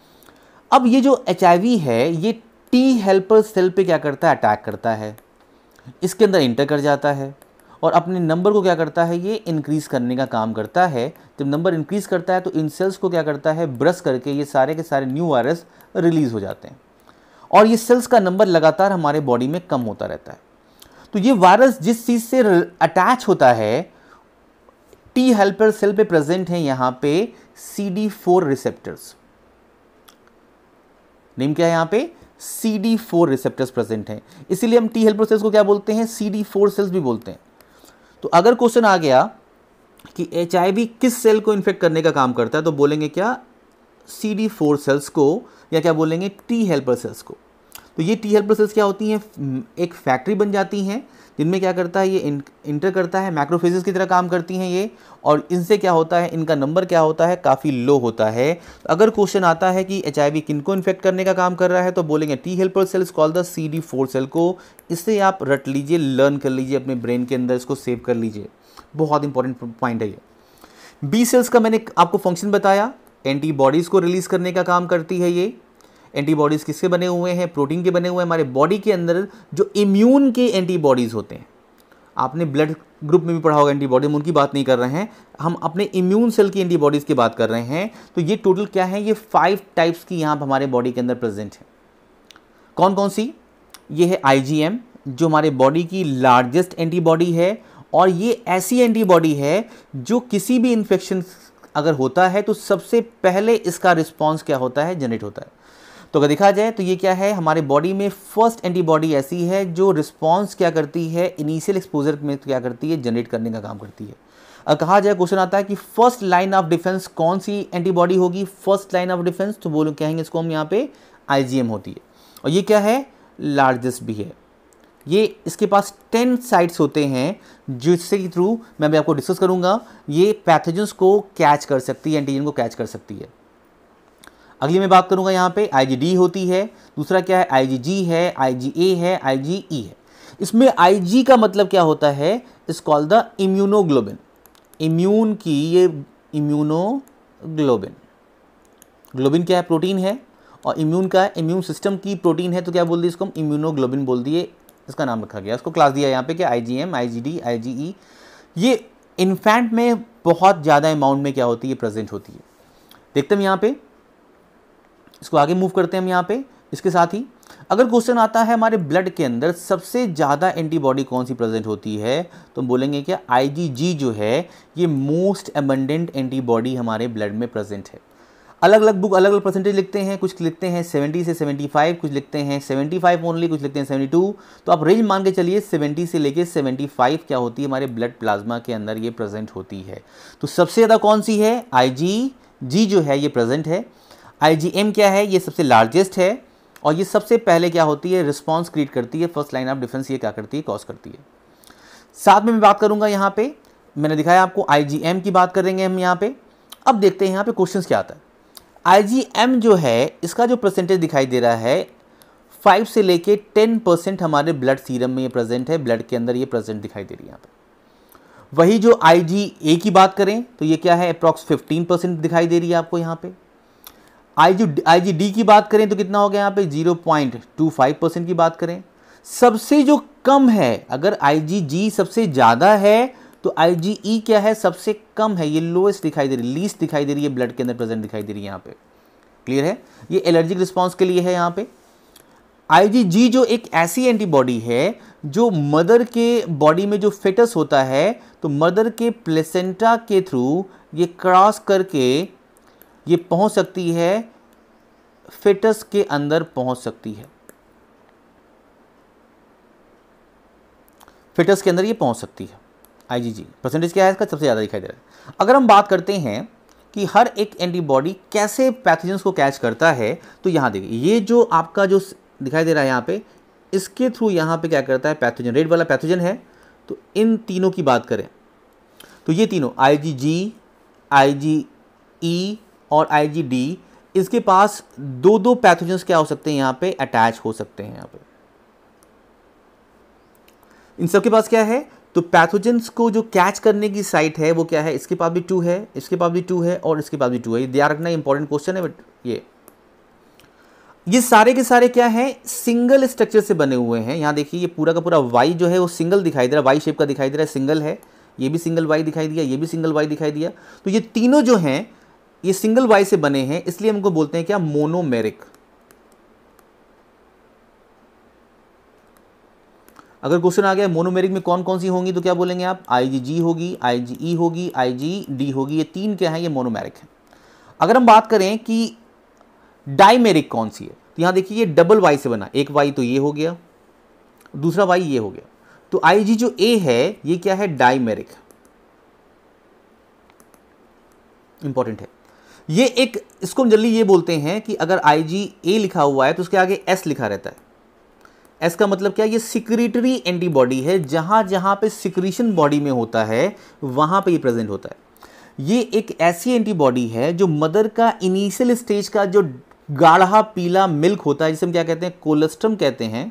अब ये जो एच है ये टी हेल्पर सेल पे क्या करता है अटैक करता है इसके अंदर इंटर कर जाता है और अपने नंबर को क्या करता है ये इंक्रीज़ करने का काम करता है जब नंबर इंक्रीज़ करता है तो इन सेल्स को क्या करता है ब्रश करके ये सारे के सारे न्यू वायरस रिलीज़ हो जाते हैं और ये सेल्स का नंबर लगातार हमारे बॉडी में कम होता रहता है तो ये वायरस जिस चीज़ से अटैच होता है टी हेल्पर सेल पे प्रेजेंट है यहाँ पे C D four receptors name क्या है यहाँ पे C D four receptors present हैं इसीलिए हम टी हेल्पर सेल्स को क्या बोलते हैं सी डी फोर सेल्स भी बोलते हैं तो अगर क्वेश्चन आ गया कि एच आई वी किस सेल को इन्फेक्ट करने का काम करता है तो बोलेंगे क्या सी डी फोर सेल्स को या क्या बोलेंगे टी हेल्पर सेल्स को तो ये टी हेल्पर सेल्स क्या होती हैं एक फैक्ट्री बन जाती हैं जिनमें क्या करता है ये इंटर करता है माइक्रोफेजेस की तरह काम करती हैं ये और इनसे क्या होता है इनका नंबर क्या होता है काफ़ी लो होता है तो अगर क्वेश्चन आता है कि एच आई किन को इन्फेक्ट करने का काम कर रहा है तो बोलेंगे T helper cells call the C D four cell को इससे आप रट लीजिए लर्न कर लीजिए अपने ब्रेन के अंदर इसको सेव कर लीजिए बहुत इंपॉर्टेंट पॉइंट है ये बी सेल्स का मैंने आपको फंक्शन बताया एंटीबॉडीज़ को रिलीज़ करने का काम करती है ये एंटीबॉडीज़ किसके बने हुए हैं प्रोटीन के बने हुए हैं हमारे बॉडी के अंदर जो इम्यून के एंटीबॉडीज़ होते हैं आपने ब्लड ग्रुप में भी पढ़ा होगा एंटीबॉडी हम उनकी बात नहीं कर रहे हैं हम अपने इम्यून सेल की एंटीबॉडीज़ की बात कर रहे हैं तो ये टोटल क्या है ये फाइव टाइप्स की यहाँ हमारे बॉडी के अंदर प्रेजेंट है कौन कौन सी ये है आई जो हमारे बॉडी की लार्जेस्ट एंटीबॉडी है और ये ऐसी एंटीबॉडी है जो किसी भी इन्फेक्शन अगर होता है तो सबसे पहले इसका रिस्पॉन्स क्या होता है जनरेट होता है तो अगर देखा जाए तो ये क्या है हमारे बॉडी में फर्स्ट एंटीबॉडी ऐसी है जो रिस्पॉन्स क्या करती है इनिशियल एक्सपोजर में क्या करती है जनरेट करने का काम करती है कहा जाए क्वेश्चन आता है कि फर्स्ट लाइन ऑफ डिफेंस कौन सी एंटीबॉडी होगी फर्स्ट लाइन ऑफ डिफेंस तो बोलो कहेंगे इसको हम यहाँ पे आईजीएम होती है और ये क्या है लार्जेस्ट भी है ये इसके पास टेन साइट्स होते हैं जिससे के थ्रू मैं भी आपको डिस्कस करूँगा ये पैथेजन्स को कैच कर सकती है एंटीजन को कैच कर सकती है अगली मैं बात करूंगा यहाँ पे आई होती है दूसरा क्या है आई है आई है आई e है इसमें आई का मतलब क्या होता है इस कॉल द इम्यूनोग्लोबिन इम्यून की ये इम्यूनोग्लोबिन ग्लोबिन क्या है प्रोटीन है और इम्यून का इम्यून सिस्टम की प्रोटीन है तो क्या बोल दिए इसको हम इम्यूनोग्लोबिन बोल दिए इसका नाम रखा गया इसको क्लास दिया यहाँ पे क्या आई G M I G D I जी ई ये इन्फेंट में बहुत ज़्यादा अमाउंट में क्या होती है प्रेजेंट होती है देखते हम यहाँ पे इसको आगे मूव करते हैं हम यहाँ पे इसके साथ ही अगर क्वेश्चन आता है हमारे ब्लड के अंदर सबसे ज़्यादा एंटीबॉडी कौन सी प्रेजेंट होती है तो बोलेंगे कि आईजीजी जो है ये मोस्ट एबंडेंट एंटीबॉडी हमारे ब्लड में प्रेजेंट है अलग अलग बुक अलग अलग परसेंटेज लिखते हैं कुछ लिखते हैं 70 से 75 कुछ लिखते हैं 75 ओनली कुछ लिखते हैं 72 तो आप रेंज मान के चलिए 70 से लेके 75 क्या होती है हमारे ब्लड प्लाज्मा के अंदर ये प्रेजेंट होती है तो सबसे ज़्यादा कौन सी है आई जी जी जो है ये प्रेजेंट है आई क्या है ये सबसे लार्जेस्ट है और ये सबसे पहले क्या होती है रिस्पॉन्स क्रिएट करती है फर्स्ट लाइन ऑफ डिफेंस ये क्या करती है कॉज करती है साथ में मैं बात करूंगा यहाँ पे मैंने दिखाया आपको आई की बात करेंगे हम यहाँ पे अब देखते हैं यहाँ पे क्वेश्चंस क्या आता है आई जो है इसका जो परसेंटेज दिखाई दे रहा है फाइव से लेके टेन परसेंट हमारे ब्लड सीरम में ये प्रेजेंट है ब्लड के अंदर ये प्रेजेंट दिखाई दे रही है यहाँ पर वही जो आई की बात करें तो ये क्या है अप्रॉक्स फिफ्टीन परसेंट दिखाई दे रही है आपको यहाँ पे आई जी आई जी डी की बात करें तो कितना हो गया यहाँ पे 0.25 परसेंट की बात करें सबसे जो कम है अगर आई जी जी सबसे ज़्यादा है तो आई जी ई क्या है सबसे कम है ये लोएस्ट दिखाई दे रही है लीस्ट दिखाई दे रही है ब्लड के अंदर प्रेजेंट दिखाई दे रही है यहाँ पे क्लियर है ये एलर्जिक रिस्पॉन्स के लिए है यहाँ पे आई जी जी जो एक ऐसी एंटीबॉडी है जो मदर के बॉडी में जो फेटस होता है तो मदर के प्लेसेंटा के थ्रू ये क्रॉस करके ये पहुंच सकती है फेटस के अंदर पहुंच सकती है फेटस के अंदर ये पहुंच सकती है आईजीजी परसेंटेज क्या है इसका सबसे ज़्यादा दिखाई दे रहा है अगर हम बात करते हैं कि हर एक एंटीबॉडी कैसे पैथोजेंस को कैच करता है तो यहां देखिए ये जो आपका जो दिखाई दे रहा है यहां पे इसके थ्रू यहां पे क्या करता है पैथोजन रेड वाला पैथोजन है तो इन तीनों की बात करें तो ये तीनों आई जी जी आई जी ई और आईजीडी इसके पास दो दो पैथोजन क्या हो सकते हैं यहां पे अटैच हो सकते हैं यहां पे इन सब के पास क्या है तो पैथोजेंस को जो कैच करने की साइट है वो क्या है इसके पास भी टू है इसके पास भी टू है और इसके पास भी टू है ध्यान रखना इंपॉर्टेंट क्वेश्चन है बट ये ये सारे के सारे क्या है सिंगल स्ट्रक्चर से बने हुए हैं यहां देखिए ये पूरा का पूरा वाई जो है वो सिंगल दिखाई दे रहा है वाई शेप का दिखाई दे रहा है सिंगल है ये भी सिंगल वाई दिखाई दिया ये भी सिंगल वाई दिखाई दिया तो ये तीनों जो हैं ये सिंगल वाई से बने हैं इसलिए हमको बोलते हैं क्या मोनोमेरिक अगर क्वेश्चन आ गया मोनोमेरिक में कौन कौन सी होंगी तो क्या बोलेंगे आप आईजीजी होगी आईजीई e होगी आईजीडी होगी ये तीन क्या है ये मोनोमेरिक है अगर हम बात करें कि डाइमेरिक कौन सी है तो यहां देखिए ये डबल वाई से बना एक वाई तो ये हो गया दूसरा वाई ये हो गया तो आईजी जो ए है ये क्या है डाइमेरिक इंपॉर्टेंट है ये एक इसको हम जल्दी ये बोलते हैं कि अगर आई जी ए लिखा हुआ है तो उसके आगे एस लिखा रहता है एस का मतलब क्या ये सिक्रीटरी एंटीबॉडी है जहां जहां पे सिक्रीशन बॉडी में होता है वहां पे ये प्रेजेंट होता है ये एक ऐसी एंटीबॉडी है जो मदर का इनिशियल स्टेज का जो गाढ़ा पीला मिल्क होता है जिसे हम क्या कहते हैं कोलेस्ट्रम कहते हैं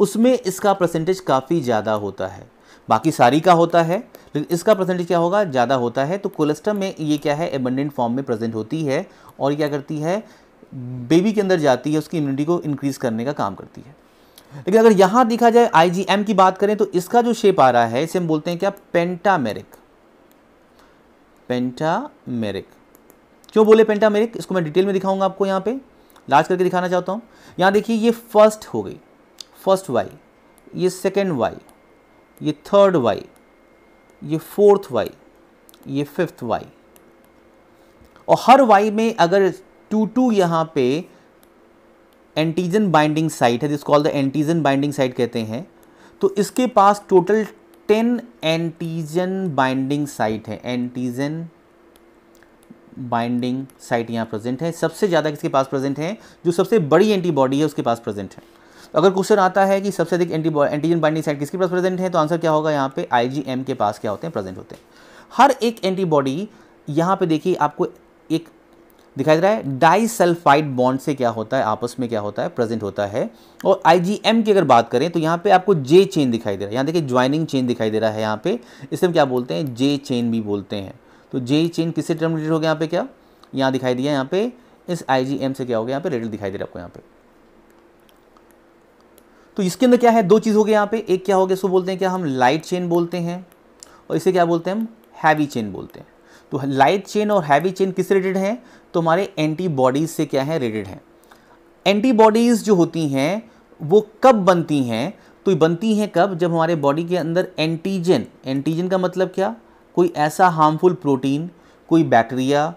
उसमें इसका परसेंटेज काफ़ी ज़्यादा होता है बाकी सारी का होता है लेकिन तो इसका परसेंटेज क्या होगा ज़्यादा होता है तो कोलेस्ट्रम में ये क्या है एबंडेंट फॉर्म में प्रेजेंट होती है और क्या करती है बेबी के अंदर जाती है उसकी इम्यूनिटी को इंक्रीज़ करने का काम करती है लेकिन अगर यहाँ देखा जाए आई की बात करें तो इसका जो शेप आ रहा है इसे हम बोलते हैं क्या पेंटामेरिक पेंटामेरिक क्यों बोले पेंटामेरिक इसको मैं डिटेल में दिखाऊंगा आपको यहाँ पे लाज करके दिखाना चाहता हूँ यहाँ देखिए ये फर्स्ट हो गई फर्स्ट वाई ये सेकेंड वाई ये थर्ड वाई ये फोर्थ वाई ये फिफ्थ वाई और हर वाई में अगर टू टू यहाँ पे एंटीजन बाइंडिंग साइट है जिसको द एंटीजन बाइंडिंग साइट कहते हैं तो इसके पास total ten antigen binding site है एंटीजन बाइंडिंग साइट यहाँ प्रेजेंट है सबसे ज़्यादा किसके पास प्रेजेंट है जो सबसे बड़ी एंटीबॉडी है उसके पास प्रेजेंट है अगर क्वेश्चन आता है कि सबसे अधिक एंटी एंटीजन बाइंडिंग साइट किसके पास प्रेजेंट है तो आंसर क्या होगा यहाँ पे आईजीएम के पास क्या होते हैं प्रेजेंट होते हैं हर एक एंटीबॉडी यहाँ पे देखिए आपको एक दिखाई दे रहा है डाइसल्फाइड बॉन्ड से क्या होता है आपस में क्या होता है प्रेजेंट होता है और आईजीएम की अगर बात करें तो यहाँ पे आपको जे चेन दिखाई दे रहा है यहाँ देखिए ज्वाइनिंग चेन दिखाई दे रहा है यहाँ पे इसे हम क्या बोलते हैं जे चेन भी बोलते हैं तो जे चेन किससे टर्म हो गया यहाँ पे क्या यहाँ दिखाई दिया यहाँ पे इस आई से क्या हो गया यहाँ पे रेडल दिखाई दे रहा है आपको यहाँ पे तो इसके अंदर क्या है दो चीज़ हो गई यहाँ पे एक क्या हो गया इसको बोलते हैं क्या हम लाइट चेन बोलते हैं और इसे क्या बोलते हैं हम हैवी चेन बोलते हैं तो लाइट चेन और हैवी चेन किस रिलेटेड हैं तो हमारे एंटीबॉडीज़ से क्या है रिलेटेड हैं एंटीबॉडीज़ जो होती हैं वो कब बनती हैं तो बनती हैं कब जब हमारे बॉडी के अंदर एंटीजन एंटीजन का मतलब क्या कोई ऐसा हार्मफुल प्रोटीन कोई बैक्टीरिया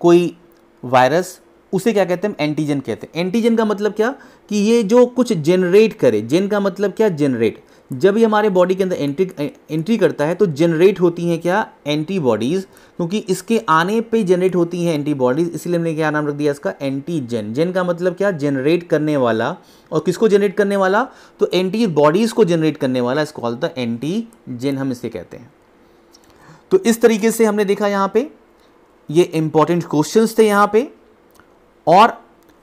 कोई वायरस उसे क्या कहते हैं एंटीजन कहते हैं एंटीजन का मतलब क्या कि ये जो कुछ जनरेट करे जेन का मतलब क्या जनरेट जब ये हमारे बॉडी के अंदर एंट्री एंट्री करता है तो जनरेट होती हैं क्या एंटीबॉडीज़ क्योंकि इसके आने पे जनरेट होती हैं एंटीबॉडीज़ इसलिए हमने क्या नाम रख दिया इसका एंटीजन जेन का मतलब क्या जनरेट करने वाला और किसको जनरेट करने वाला तो एंटीबॉडीज़ को जनरेट करने वाला इसको कॉल द एंटीजन हम इसे कहते हैं तो इस तरीके से हमने देखा यहाँ पे ये इंपॉर्टेंट क्वेश्चंस थे यहाँ पे और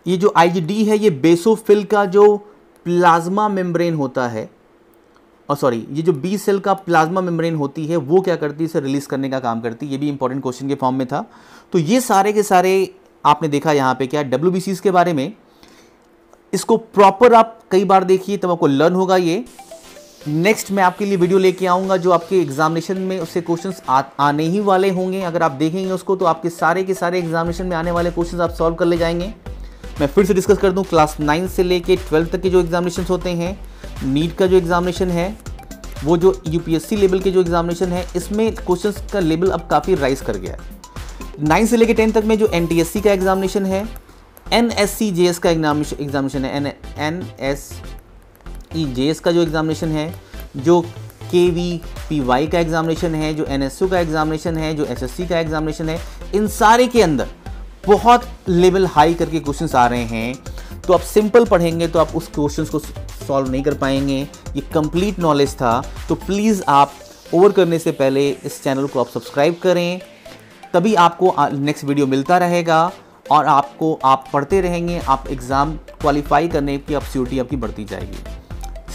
ये जो आईजीडी है ये बेसोफिल का जो प्लाज्मा मेम्ब्रेन होता है और सॉरी ये जो बी सेल का प्लाज्मा मेम्ब्रेन होती है वो क्या करती है इसे रिलीज़ करने का काम करती है ये भी इंपॉर्टेंट क्वेश्चन के फॉर्म में था तो ये सारे के सारे आपने देखा यहाँ पे क्या डब्ल्यू के बारे में इसको प्रॉपर आप कई बार देखिए तब आपको लर्न होगा ये नेक्स्ट मैं आपके लिए वीडियो लेके आऊँगा जो आपके एग्जामिनेशन में उससे क्वेश्चन आने ही वाले होंगे अगर आप देखेंगे उसको तो आपके सारे के सारे एग्जामिनेशन में आने वाले क्वेश्चन आप सॉल्व कर ले जाएंगे मैं फिर से डिस्कस कर दूँ क्लास नाइन से लेके ट्वेल्थ तक के जो एग्जामिनेशन होते हैं नीट का जो एग्जामिनेशन है वो जो यूपीएससी लेवल के जो एग्जामिनेशन है इसमें क्वेश्चन का लेवल अब काफ़ी राइज कर गया है नाइन्थ से लेकर टेंथ तक में जो एन का एग्जामिनेशन है एन एस का एग्जामिनेशन है एन एन एस ई का जो एग्ज़ामिनेशन है जो के वी पी वाई का एग्ज़ामिनेशन है जो एन एस यू का एग्ज़ामिनेशन है जो एस एस सी का एग्ज़ामिनेशन है इन सारे के अंदर बहुत लेवल हाई करके क्वेश्चन आ रहे हैं तो आप सिंपल पढ़ेंगे तो आप उस क्वेश्चन को सॉल्व नहीं कर पाएंगे ये कंप्लीट नॉलेज था तो प्लीज़ आप ओवर करने से पहले इस चैनल को आप सब्सक्राइब करें तभी आपको नेक्स्ट वीडियो मिलता रहेगा और आपको आप पढ़ते रहेंगे आप एग्ज़ाम क्वालिफाई करने की आप आपकी बढ़ती जाएगी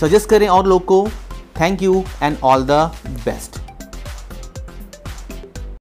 सजेस्ट करें और लोग को thank you and all the best